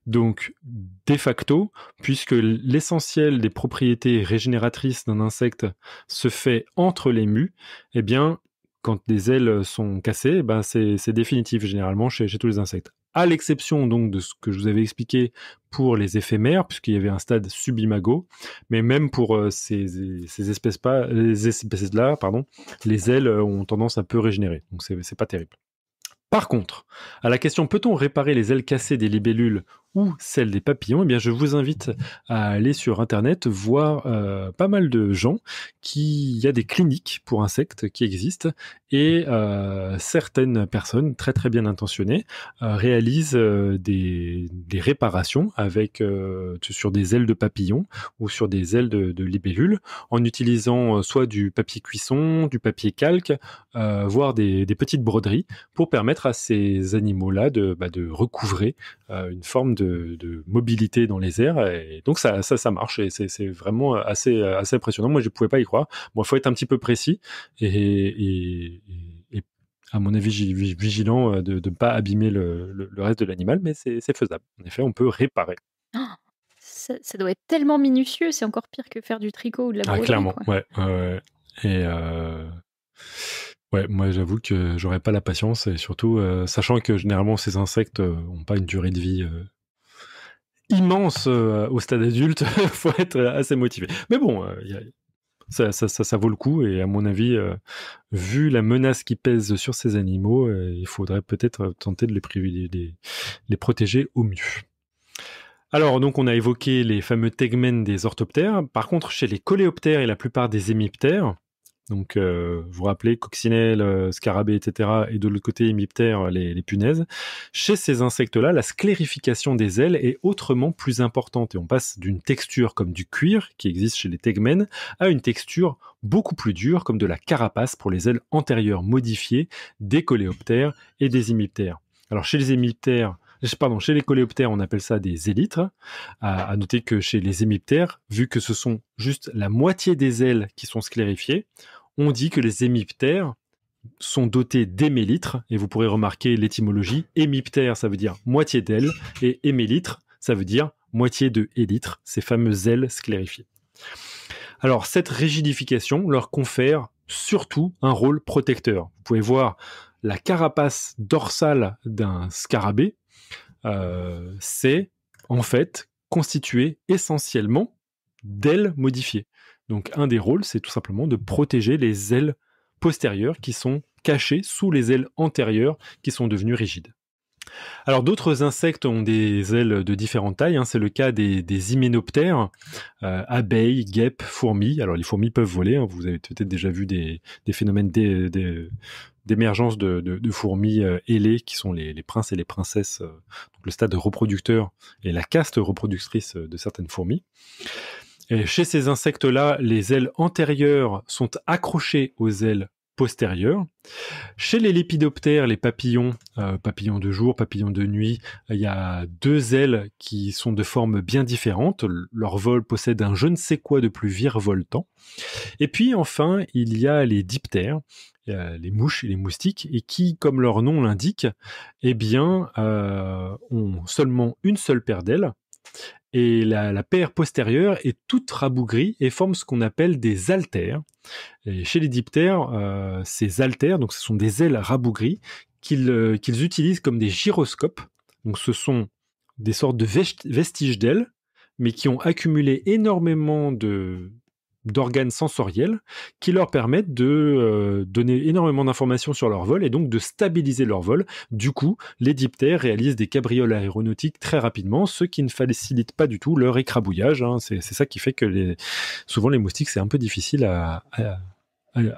Donc, de facto, puisque l'essentiel des propriétés régénératrices d'un insecte se fait entre les mu, eh bien, quand les ailes sont cassées, eh ben, c'est définitif généralement chez tous les insectes à l'exception donc de ce que je vous avais expliqué pour les éphémères, puisqu'il y avait un stade subimago, mais même pour euh, ces, espèces-là, les ailes euh, ont tendance à peu régénérer, donc c'est pas terrible. Par contre, à la question peut-on réparer les ailes cassées des libellules ou celle des papillons, eh bien, je vous invite à aller sur Internet voir euh, pas mal de gens qui, il y a des cliniques pour insectes qui existent et euh, certaines personnes très très bien intentionnées euh, réalisent des, réparations avec sur des ailes de papillons ou sur des ailes de, libellules en utilisant soit du papier cuisson, du papier calque, voire des, des, petites broderies pour permettre à ces animaux-là de, bah, de recouvrer une forme de de, mobilité dans les airs. Et donc ça, ça, marche et c'est vraiment assez, assez impressionnant. Moi, je ne pouvais pas y croire. Bon, il faut être un petit peu précis et, à mon avis, vigilant euh, de ne pas abîmer le, le, reste de l'animal, mais c'est faisable. En effet, on peut réparer. Oh, ça, doit être tellement minutieux, c'est encore pire que faire du tricot ou de la ah, broderie. Ah, clairement, ouais. et euh, Ouais, moi j'avoue que j'aurais pas la patience et surtout, euh, sachant que généralement ces insectes n'ont pas une durée de vie immense euh, au stade adulte, il faut être assez motivé. Mais bon, euh, ça, ça, vaut le coup et à mon avis, euh, vu la menace qui pèse sur ces animaux, il faudrait peut-être tenter de les, les, protéger au mieux. Alors, donc, on a évoqué les fameux tegmen des orthoptères. Par contre, chez les coléoptères et la plupart des hémiptères, donc, vous euh, vous rappelez, coccinelle, euh, scarabée, etc. Et de l'autre côté, hémiptère, euh, les, punaises. Chez ces insectes-là, la sclérification des ailes est autrement plus importante. Et on passe d'une texture comme du cuir, qui existe chez les tegmen, à une texture beaucoup plus dure, comme de la carapace pour les ailes antérieures modifiées des coléoptères et des hémiptères. Alors, chez les hémiptères, pardon, chez les coléoptères, on appelle ça des élytres. À, noter que chez les hémiptères, vu que ce sont juste la moitié des ailes qui sont sclérifiées, on dit que les hémiptères sont dotés d'hémélitres, et vous pourrez remarquer l'étymologie. Hémiptère, ça veut dire moitié d'aile, et hémélitre, ça veut dire moitié de élytre, ces fameuses ailes sclérifiées. Alors, cette rigidification leur confère surtout un rôle protecteur. Vous pouvez voir la carapace dorsale d'un scarabée, euh, c'est en fait constitué essentiellement d'ailes modifiées. Donc un des rôles, c'est tout simplement de protéger les ailes postérieures qui sont cachées sous les ailes antérieures qui sont devenues rigides. Alors d'autres insectes ont des ailes de différentes tailles, hein. c'est le cas des, hyménoptères, euh, abeilles, guêpes, fourmis. Alors les fourmis peuvent voler, hein. vous avez peut-être déjà vu des, phénomènes d'émergence de, fourmis euh, ailées qui sont les, princes et les princesses, euh, donc le stade reproducteur et la caste reproductrice de certaines fourmis chez ces insectes-là, les ailes antérieures sont accrochées aux ailes postérieures. Chez les lépidoptères, les papillons, euh, papillons de jour, papillons de nuit, il y a deux ailes qui sont de formes bien différentes. Leur vol possède un je ne sais quoi de plus virevoltant. Et puis enfin, il y a les diptères, euh, les mouches et les moustiques, et qui, comme leur nom l'indique, eh bien, euh, ont seulement une seule paire d'ailes et la, paire postérieure est toute rabougrie et forme ce qu'on appelle des altères. chez les diptères, euh, ces altères, donc ce sont des ailes rabougries euh, qu'ils utilisent comme des gyroscopes. Donc ce sont des sortes de vestiges d'ailes, mais qui ont accumulé énormément de, d'organes sensoriels qui leur permettent de euh, donner énormément d'informations sur leur vol et donc de stabiliser leur vol. Du coup, les diptères réalisent des cabrioles aéronautiques très rapidement, ce qui ne facilite pas du tout leur écrabouillage. Hein. C'est ça qui fait que les... souvent les moustiques, c'est un peu difficile à,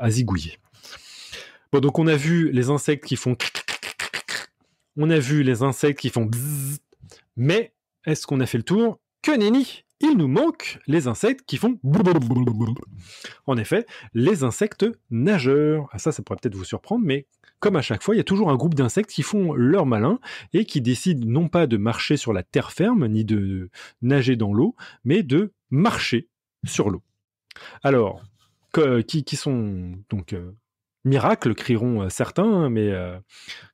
zigouiller. Bon, donc on a vu les insectes qui font... On a vu les insectes qui font... Mais est-ce qu'on a fait le tour Que nenni il nous manque les insectes qui font... En effet, les insectes nageurs. Ah, ça, ça pourrait peut-être vous surprendre, mais comme à chaque fois, il y a toujours un groupe d'insectes qui font leur malin et qui décident non pas de marcher sur la terre ferme, ni de nager dans l'eau, mais de marcher sur l'eau. Alors, qui, sont donc euh, miracles, crieront euh, certains, hein, mais euh,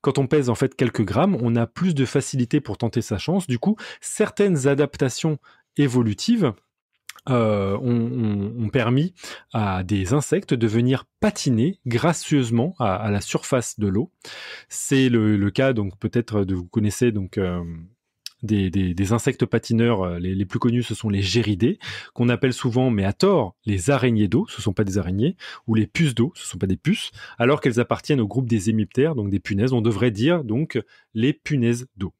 quand on pèse en fait quelques grammes, on a plus de facilité pour tenter sa chance. Du coup, certaines adaptations Évolutive, euh, ont, permis à des insectes de venir patiner gracieusement à, la surface de l'eau. C'est le, cas, donc peut-être de vous connaissez donc euh, des, insectes patineurs, euh, les, plus connus, ce sont les géridés, qu'on appelle souvent, mais à tort, les araignées d'eau, ce ne sont pas des araignées, ou les puces d'eau, ce ne sont pas des puces, alors qu'elles appartiennent au groupe des hémiptères, donc des punaises, on devrait dire donc les punaises d'eau.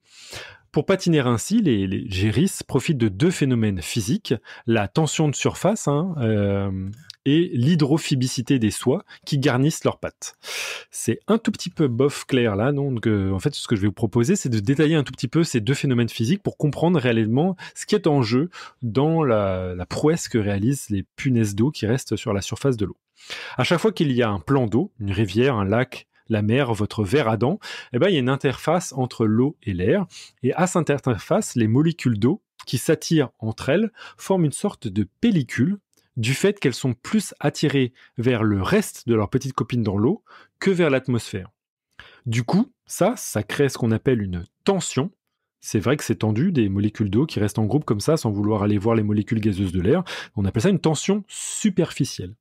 Pour patiner ainsi, les, géris profitent de deux phénomènes physiques, la tension de surface hein, euh, et l'hydrophibicité des soies qui garnissent leurs pattes. C'est un tout petit peu bof clair là, donc euh, en fait ce que je vais vous proposer c'est de détailler un tout petit peu ces deux phénomènes physiques pour comprendre réellement ce qui est en jeu dans la, la prouesse que réalisent les punaises d'eau qui restent sur la surface de l'eau. À chaque fois qu'il y a un plan d'eau, une rivière, un lac, la mer, votre verre à dents, eh ben, il y a une interface entre l'eau et l'air. Et à cette interface, les molécules d'eau qui s'attirent entre elles forment une sorte de pellicule du fait qu'elles sont plus attirées vers le reste de leurs petites copines dans l'eau que vers l'atmosphère. Du coup, ça, ça crée ce qu'on appelle une tension. C'est vrai que c'est tendu, des molécules d'eau qui restent en groupe comme ça sans vouloir aller voir les molécules gazeuses de l'air. On appelle ça une tension superficielle.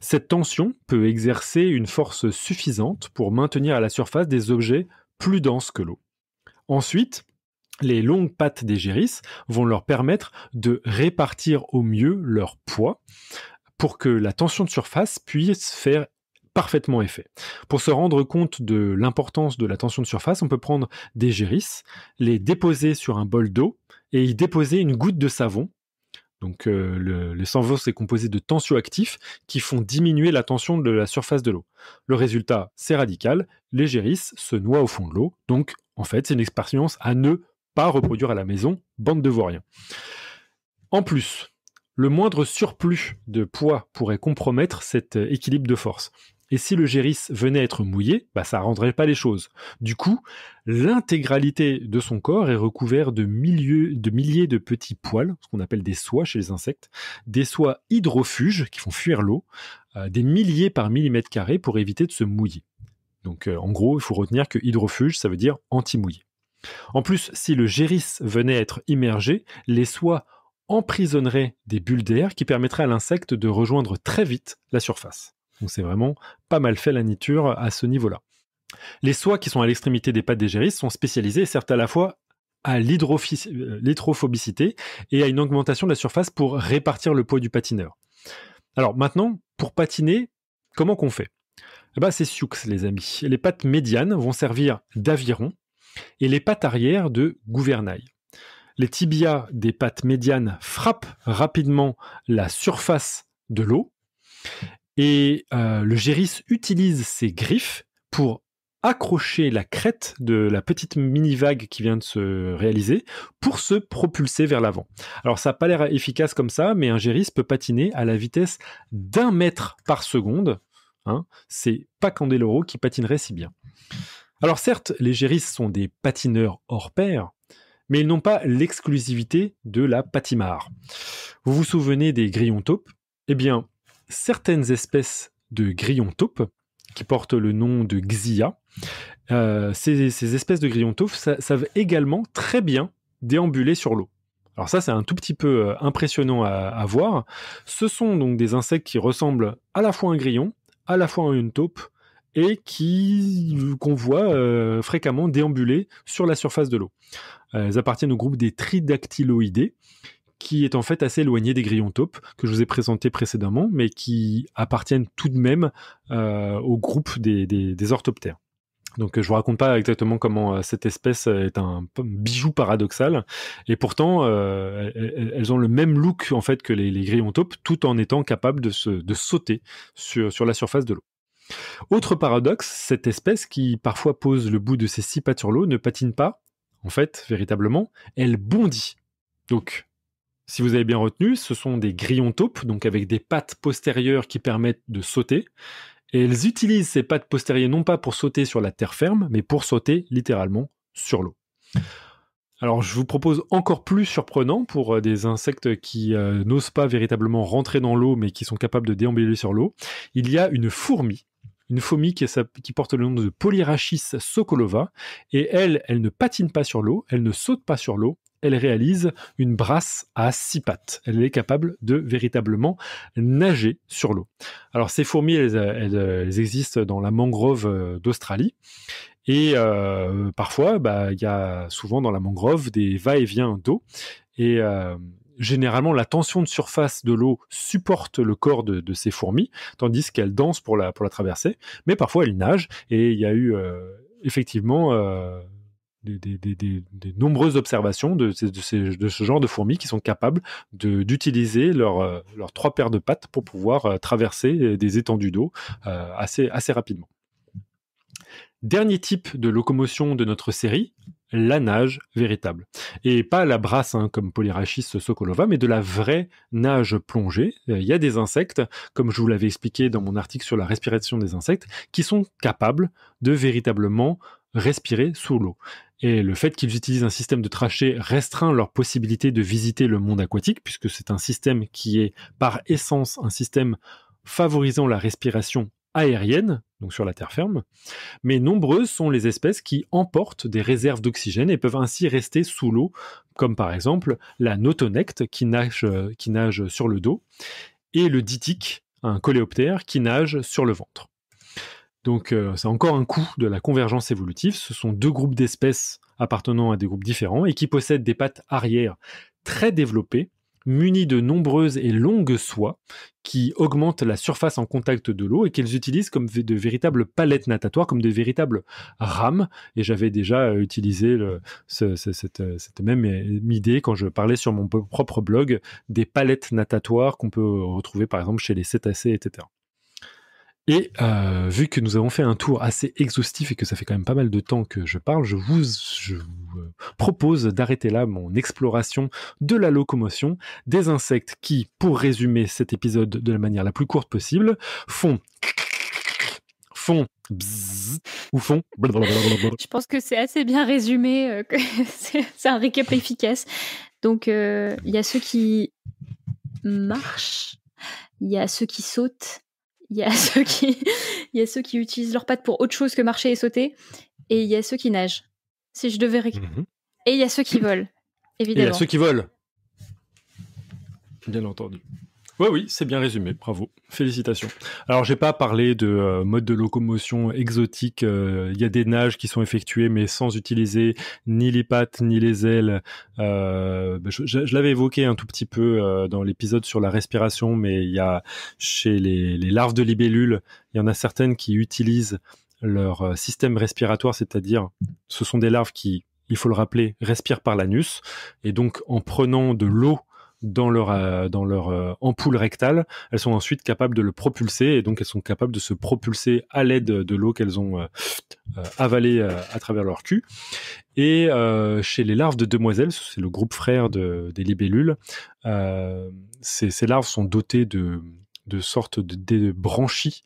Cette tension peut exercer une force suffisante pour maintenir à la surface des objets plus denses que l'eau. Ensuite, les longues pattes des géris vont leur permettre de répartir au mieux leur poids pour que la tension de surface puisse faire parfaitement effet. Pour se rendre compte de l'importance de la tension de surface, on peut prendre des géris, les déposer sur un bol d'eau et y déposer une goutte de savon donc euh, le, les sans-vos est composé de tensioactifs qui font diminuer la tension de la surface de l'eau. Le résultat, c'est radical, les se noie au fond de l'eau, donc en fait c'est une expérience à ne pas reproduire à la maison, bande de vauriens. En plus, le moindre surplus de poids pourrait compromettre cet euh, équilibre de force. Et si le Géris venait à être mouillé, bah, ça ne rendrait pas les choses. Du coup, l'intégralité de son corps est recouvert de, de milliers de petits poils, ce qu'on appelle des soies chez les insectes, des soies hydrofuges qui font fuir l'eau, euh, des milliers par millimètre carré pour éviter de se mouiller. Donc euh, en gros, il faut retenir que hydrofuge, ça veut dire anti-mouillé. En plus, si le géris venait à être immergé, les soies emprisonneraient des bulles d'air qui permettraient à l'insecte de rejoindre très vite la surface. Donc c'est vraiment pas mal fait la niture à ce niveau-là. Les soies qui sont à l'extrémité des pattes des sont spécialisées certes à la fois à l'hydrophobicité euh, et à une augmentation de la surface pour répartir le poids du patineur. Alors maintenant, pour patiner, comment qu'on fait eh ben, C'est Sioux, les amis. Les pattes médianes vont servir d'aviron et les pattes arrière de gouvernail. Les tibias des pattes médianes frappent rapidement la surface de l'eau et euh, le géris utilise ses griffes pour accrocher la crête de la petite mini-vague qui vient de se réaliser pour se propulser vers l'avant. Alors ça n'a pas l'air efficace comme ça, mais un géris peut patiner à la vitesse d'un mètre par seconde. Hein, C'est pas Candeloro qui patinerait si bien. Alors certes, les géris sont des patineurs hors pair, mais ils n'ont pas l'exclusivité de la patimare. Vous vous souvenez des grillons taupes Eh bien, certaines espèces de grillons taupes qui portent le nom de Xia. Euh, ces, espèces de grillons taupes savent également très bien déambuler sur l'eau. Alors ça, c'est un tout petit peu euh, impressionnant à, voir. Ce sont donc des insectes qui ressemblent à la fois à un grillon, à la fois à une taupe, et qui qu'on voit euh, fréquemment déambuler sur la surface de l'eau. Elles appartiennent au groupe des tridactyloïdés, qui est en fait assez éloigné des grillons taupes que je vous ai présentés précédemment, mais qui appartiennent tout de même euh, au groupe des, orthoptères. Donc euh, je vous raconte pas exactement comment euh, cette espèce est un bijou paradoxal et pourtant elles ont le même look en fait que les, grillons taupes tout en étant capables de, sauter sur, sur la surface de l'eau. Autre paradoxe, cette espèce qui parfois pose le bout de ses six pattes sur l'eau ne patine pas, en fait, véritablement, elle bondit. Donc, si vous avez bien retenu, ce sont des grillons taupes, donc avec des pattes postérieures qui permettent de sauter. Et elles utilisent ces pattes postérieures non pas pour sauter sur la terre ferme, mais pour sauter littéralement sur l'eau. Alors je vous propose encore plus surprenant pour euh, des insectes qui euh, n'osent pas véritablement rentrer dans l'eau mais qui sont capables de déambuler sur l'eau. Il y a une fourmi, une fourmi qui, qui porte le nom de Polyrachis sokolova et elle, elle ne patine pas sur l'eau, elle ne saute pas sur l'eau, elle réalise une brasse à six pattes. Elle est capable de véritablement nager sur l'eau. Alors ces fourmis, elles, existent dans la mangrove euh, d'Australie. Et euh, parfois, bah, il y a souvent dans la mangrove des va-et-vient d'eau. Et euh, généralement, la tension de surface de l'eau supporte le corps de, ces fourmis, tandis qu'elles dansent pour la, pour traverser. Mais parfois, elles nagent. Et il y a eu effectivement des, nombreuses observations de, ce genre de fourmis qui sont capables d'utiliser euh, leurs trois paires de pattes pour pouvoir euh, traverser euh, des étendues d'eau assez, rapidement. Dernier type de locomotion de notre série, la nage véritable. Et pas la brasse hein, comme Polyrachis sokolova, mais de la vraie nage plongée. Il y a des insectes, comme je vous l'avais expliqué dans mon article sur la respiration des insectes, qui sont capables de véritablement respirer sous l'eau. Et le fait qu'ils utilisent un système de trachée restreint leur possibilité de visiter le monde aquatique, puisque c'est un système qui est par essence un système favorisant la respiration aérienne, donc sur la terre ferme, mais nombreuses sont les espèces qui emportent des réserves d'oxygène et peuvent ainsi rester sous l'eau, comme par exemple la notonecte qui nage, qui nage sur le dos, et le ditique, un coléoptère qui nage sur le ventre. Donc euh, c'est encore un coup de la convergence évolutive. Ce sont deux groupes d'espèces appartenant à des groupes différents et qui possèdent des pattes arrière très développées, munies de nombreuses et longues soies qui augmentent la surface en contact de l'eau et qu'elles utilisent comme de véritables palettes natatoires, comme de véritables rames. Et j'avais déjà euh, utilisé cette, euh, cette, même idée quand je parlais sur mon propre blog des palettes natatoires qu'on peut retrouver par exemple chez les cétacés, etc. Et euh, vu que nous avons fait un tour assez exhaustif et que ça fait quand même pas mal de temps que je parle, je vous, euh, propose d'arrêter là mon exploration de la locomotion des insectes qui, pour résumer cet épisode de la manière la plus courte possible, font font ou font Je pense que c'est assez bien résumé, euh, c'est un récap efficace. Donc il y a ceux qui marchent, il y a ceux qui sautent, il y a ceux qui, utilisent leurs pattes pour autre chose que marcher et sauter, et il y a ceux qui nagent. Si je devais mhm. Et il y a ceux qui volent, évidemment. Il y a ceux qui volent. Bien entendu. Oui, oui, c'est bien résumé, bravo, félicitations. Alors, j'ai pas parlé de euh, mode de locomotion exotique. Euh, il y a des nages qui sont effectuées, mais sans utiliser ni les pattes ni les ailes. Euh, ben, je, l'avais évoqué un tout petit peu dans l'épisode sur la respiration, mais il y a chez les, larves de libellules, il y en a certaines qui utilisent leur système respiratoire, c'est-à-dire, ce sont des larves qui il faut le rappeler, respirent par l'anus. Et donc, en prenant de l'eau dans leur, euh, dans euh, ampoule rectale, elles sont ensuite capables de le propulser et donc elles sont capables de se propulser à l'aide de l'eau qu'elles ont euh, avalée à travers leur cul. Et chez les larves de demoiselles, c'est le groupe frère des libellules, ces, larves sont dotées de, de sortes de, de branchies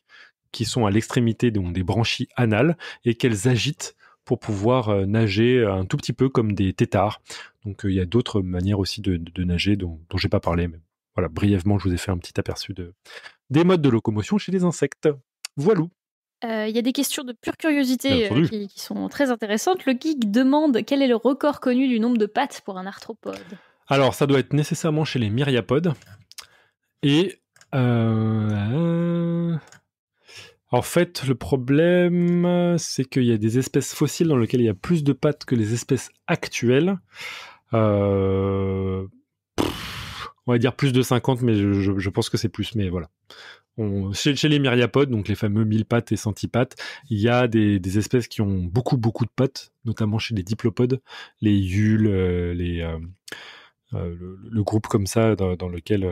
qui sont à l'extrémité donc des branchies anales et qu'elles agitent pour pouvoir euh, nager euh, un tout petit peu comme des têtards. Donc euh, il y a d'autres manières aussi de, nager dont, je j'ai pas parlé. Mais voilà, brièvement, je vous ai fait un petit aperçu de, des modes de locomotion chez les insectes. Voilou. Il y a des questions de pure curiosité qui, sont très intéressantes. Le geek demande quel est le record connu du nombre de pattes pour un arthropode Alors, ça doit être nécessairement chez les myriapodes. Et. En fait, le problème, c'est qu'il y a des espèces fossiles dans lesquelles il y a plus de pattes que les espèces actuelles. Euh, on va dire plus de 50, mais je, pense que c'est plus, mais voilà. chez, les myriapodes, donc les fameux mille pattes et centipattes, il y a des, espèces qui ont beaucoup, beaucoup de pattes, notamment chez les diplopodes, les yules, euh, les, euh, le, groupe comme ça dans lequel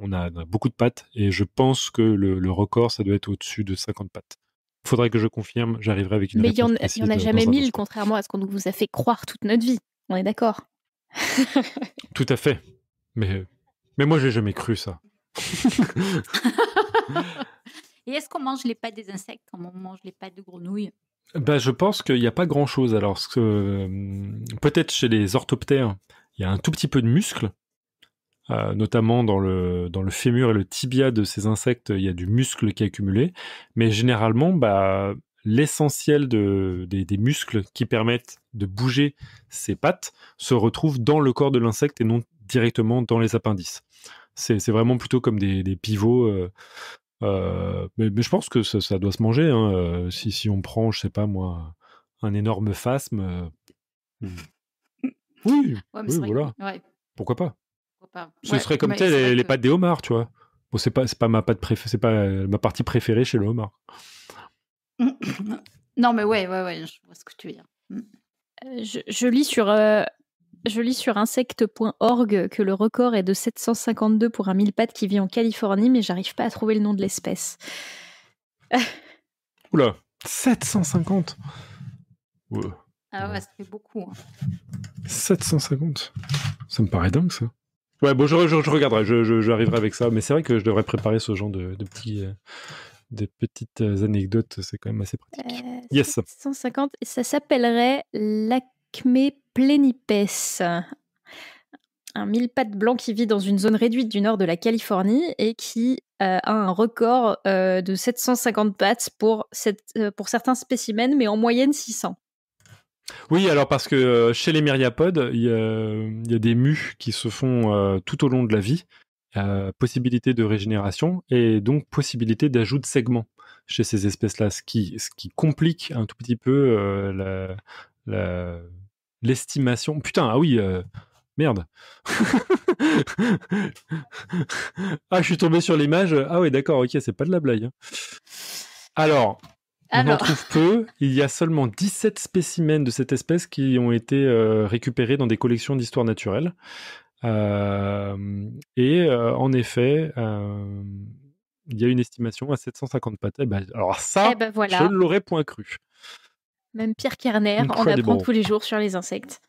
on a, beaucoup de pattes et je pense que le, record, ça doit être au-dessus de 50 pattes. Il faudrait que je confirme, j'arriverai avec une Mais il n'y en, a jamais mille, contrairement à ce qu'on vous a fait croire toute notre vie. On est d'accord Tout à fait. Mais, mais moi, j'ai jamais cru ça. et est-ce qu'on mange les pattes des insectes comme on mange les pattes de grenouilles ben, Je pense qu'il n'y a pas grand-chose. Alors, hum, peut-être chez les orthoptères, il y a un tout petit peu de muscle, euh, notamment dans le, dans le fémur et le tibia de ces insectes, il y a du muscle qui est accumulé. Mais généralement, bah, l'essentiel de, des, muscles qui permettent de bouger ces pattes se retrouve dans le corps de l'insecte et non directement dans les appendices. C'est vraiment plutôt comme des, pivots. Euh, euh, mais, je pense que ça, doit se manger. Hein, si, si, on prend, je sais pas moi, un énorme phasme. Mmh. Oui, voilà. Pourquoi pas ce serait comme bah, les, pattes des homards, tu vois. Bon, c'est pas, pas, ma c'est pas euh, ma partie préférée chez le homard. non, mais ouais, ouais, ouais, je vois ce que tu veux dire. Mm. Euh, je, lis sur euh, sur insecte.org que le record est de 752 pour un mille pattes qui vit en Californie, mais j'arrive pas à trouver le nom de l'espèce. Oula, 750 Ah ouais, ça fait beaucoup. 750 hein. Ça me paraît dingue ça. Ouais, je, je, je regarderai, j'arriverai avec ça. Mais c'est vrai que je devrais préparer ce genre de, petits, euh, petites euh, anecdotes. C'est quand même assez pratique. Euh, yes. ça s'appellerait l'acmé plénipes. Un mille pattes blanc qui vit dans une zone réduite du nord de la Californie et qui a un record de 750 pattes pour, cette, pour certains spécimens, mais en moyenne 600. Oui, alors parce que euh, chez les myriapodes, il y, a des mues qui se font euh, tout au long de la vie, euh, possibilité de régénération et donc possibilité d'ajout de segments chez ces espèces-là, ce qui, ce qui complique un tout petit peu l'estimation. Putain, ah oui, merde. ah, je suis tombé sur l'image. Ah oui, d'accord, ok, c'est pas de la blague. Hein. Alors, on en trouve peu. Il y a seulement 17 spécimens de cette espèce qui ont été euh, récupérés dans des collections d'histoire naturelle. Euh, et euh, en effet, il y a une estimation à 750 pattes. Eh ben, alors ça, eh ben, je ne l'aurais point cru. Même Pierre Kerner, on apprend tous les jours sur les insectes.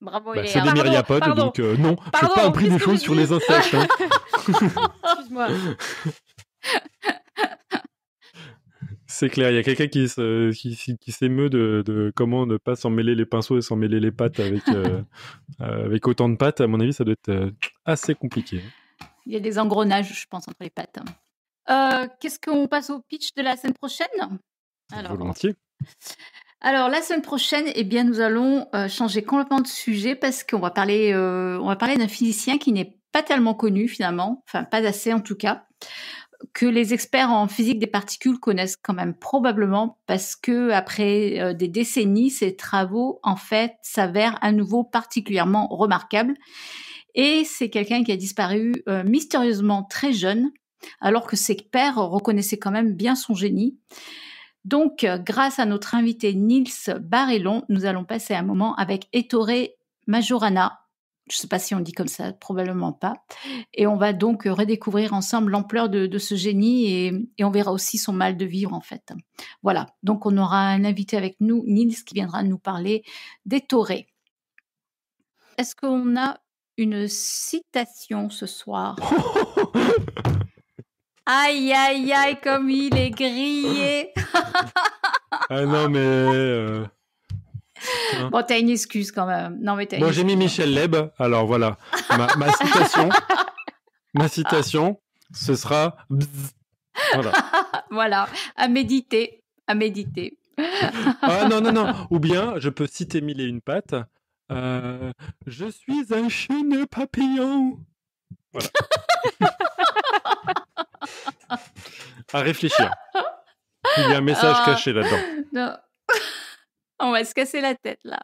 Bravo, bah, ben, C'est des myriapodes, donc non, je n'ai pas appris des choses sur les insectes. Hein. Excuse-moi. C'est clair, il y a quelqu'un qui, qui, s'émeut de, comment ne pas s'en mêler les pinceaux et s'en mêler les pattes avec, euh, euh, avec autant de pattes. À mon avis, ça doit être euh, assez compliqué. Il y a des engrenages, je pense, entre les pattes. qu'est-ce qu'on passe au pitch de la semaine prochaine Alors, Volontiers. Alors, la semaine prochaine, eh bien, nous allons changer complètement de sujet parce qu'on va parler, on va parler d'un physicien qui n'est pas tellement connu finalement, enfin pas assez en tout cas que les experts en physique des particules connaissent quand même probablement parce que après euh, des décennies, ces travaux en fait s'avèrent à nouveau particulièrement remarquables. Et c'est quelqu'un qui a disparu euh, mystérieusement très jeune, alors que ses pères reconnaissaient quand même bien son génie. Donc, euh, grâce à notre invité Nils Barillon, nous allons passer un moment avec Ettore Majorana, je ne sais pas si on dit comme ça, probablement pas. Et on va donc euh, redécouvrir ensemble l'ampleur de, ce génie et, on verra aussi son mal de vivre en fait. Voilà, donc on aura un invité avec nous, Nils, qui viendra nous parler des torés. Est-ce qu'on a une citation ce soir Aïe, aïe, aïe, comme il est grillé Ah non mais... Euh, Bon, t'as une excuse quand même. Non, mais bon, j'ai mis Michel Leb. Alors voilà, ma, citation, ma citation, ce sera. Voilà. voilà, à méditer, à méditer. ah non, non, non. Ou bien, je peux citer mille et une pattes. Euh, je suis un chêne papillon. Voilà. à réfléchir. Il y a un message ah. caché là-dedans. Non. On va se casser la tête là.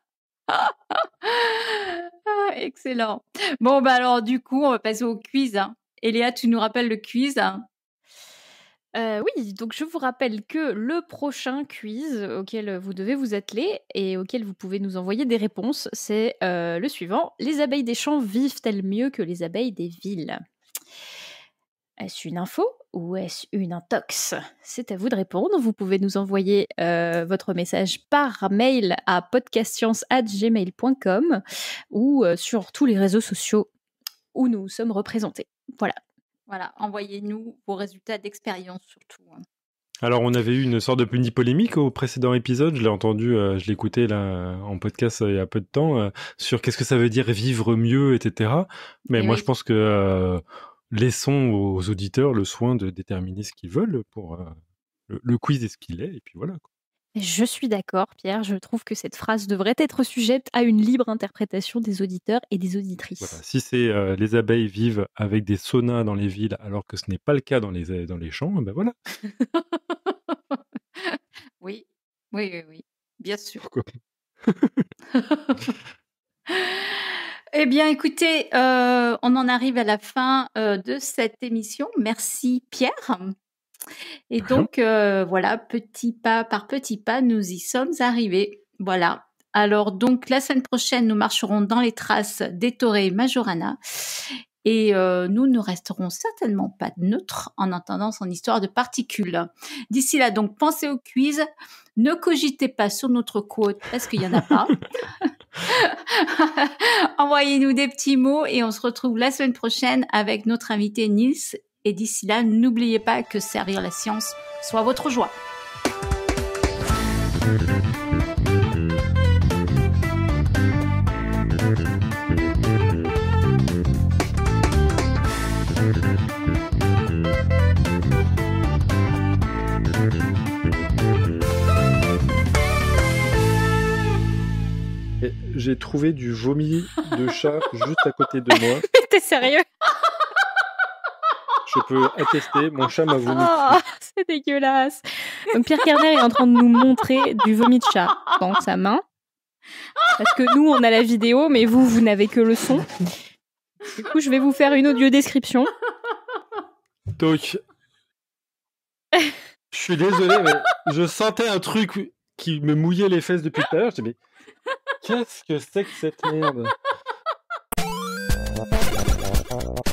Excellent. Bon, bah alors du coup, on va passer au quiz. Hein. Eléa, tu nous rappelles le quiz euh, oui, donc je vous rappelle que le prochain quiz auquel vous devez vous atteler et auquel vous pouvez nous envoyer des réponses, c'est euh, le suivant. Les abeilles des champs vivent-elles mieux que les abeilles des villes est-ce une info ou est-ce une intox C'est à vous de répondre. Vous pouvez nous envoyer euh, votre message par mail à podcastscience.gmail.com ou euh, sur tous les réseaux sociaux où nous sommes représentés. Voilà. Voilà, envoyez-nous vos résultats d'expérience surtout. Hein. Alors, on avait eu une sorte de puni polémique au précédent épisode. Je l'ai entendu, euh, je l'écoutais là en podcast il y a peu de temps sur qu'est-ce que ça veut dire vivre mieux, etc. Mais eh moi, je pense que laissons aux auditeurs le soin de déterminer ce qu'ils veulent pour euh, le, quiz est ce qu'il est, et puis voilà. Je suis d'accord, Pierre. Je trouve que cette phrase devrait être sujette à une libre interprétation des auditeurs et des auditrices. si c'est euh, les abeilles vivent avec des saunas dans les villes, alors que ce n'est pas le cas dans les, euh, dans les champs, ben voilà. oui, oui, oui, oui, bien sûr. Pourquoi Eh bien, écoutez, euh, on en arrive à la fin euh, de cette émission. Merci Pierre. Et donc, euh, voilà, petit pas par petit pas, nous y sommes arrivés. Voilà. Alors, donc, la semaine prochaine, nous marcherons dans les traces d'Ettore Majorana. Et nous ne resterons certainement pas neutres en entendant son histoire de particules. D'ici là, donc, pensez aux quiz. Ne cogitez pas sur notre côte parce qu'il n'y en a pas. Envoyez-nous des petits mots et on se retrouve la semaine prochaine avec notre invité Nils. Et d'ici là, n'oubliez pas que servir la science soit votre joie. J'ai trouvé du vomi de chat juste à côté de moi. t'es sérieux Je peux attester, mon chat m'a vomi. Oh, c'est dégueulasse. Donc Pierre Carnet est en train de nous montrer du vomi de chat dans sa main. Parce que nous, on a la vidéo, mais vous, vous n'avez que le son. Du coup, je vais vous faire une audio description. Donc, je suis désolé, mais je sentais un truc qui me mouillait les fesses depuis tout à l'heure. mais Qu'est-ce que c'est que cette merde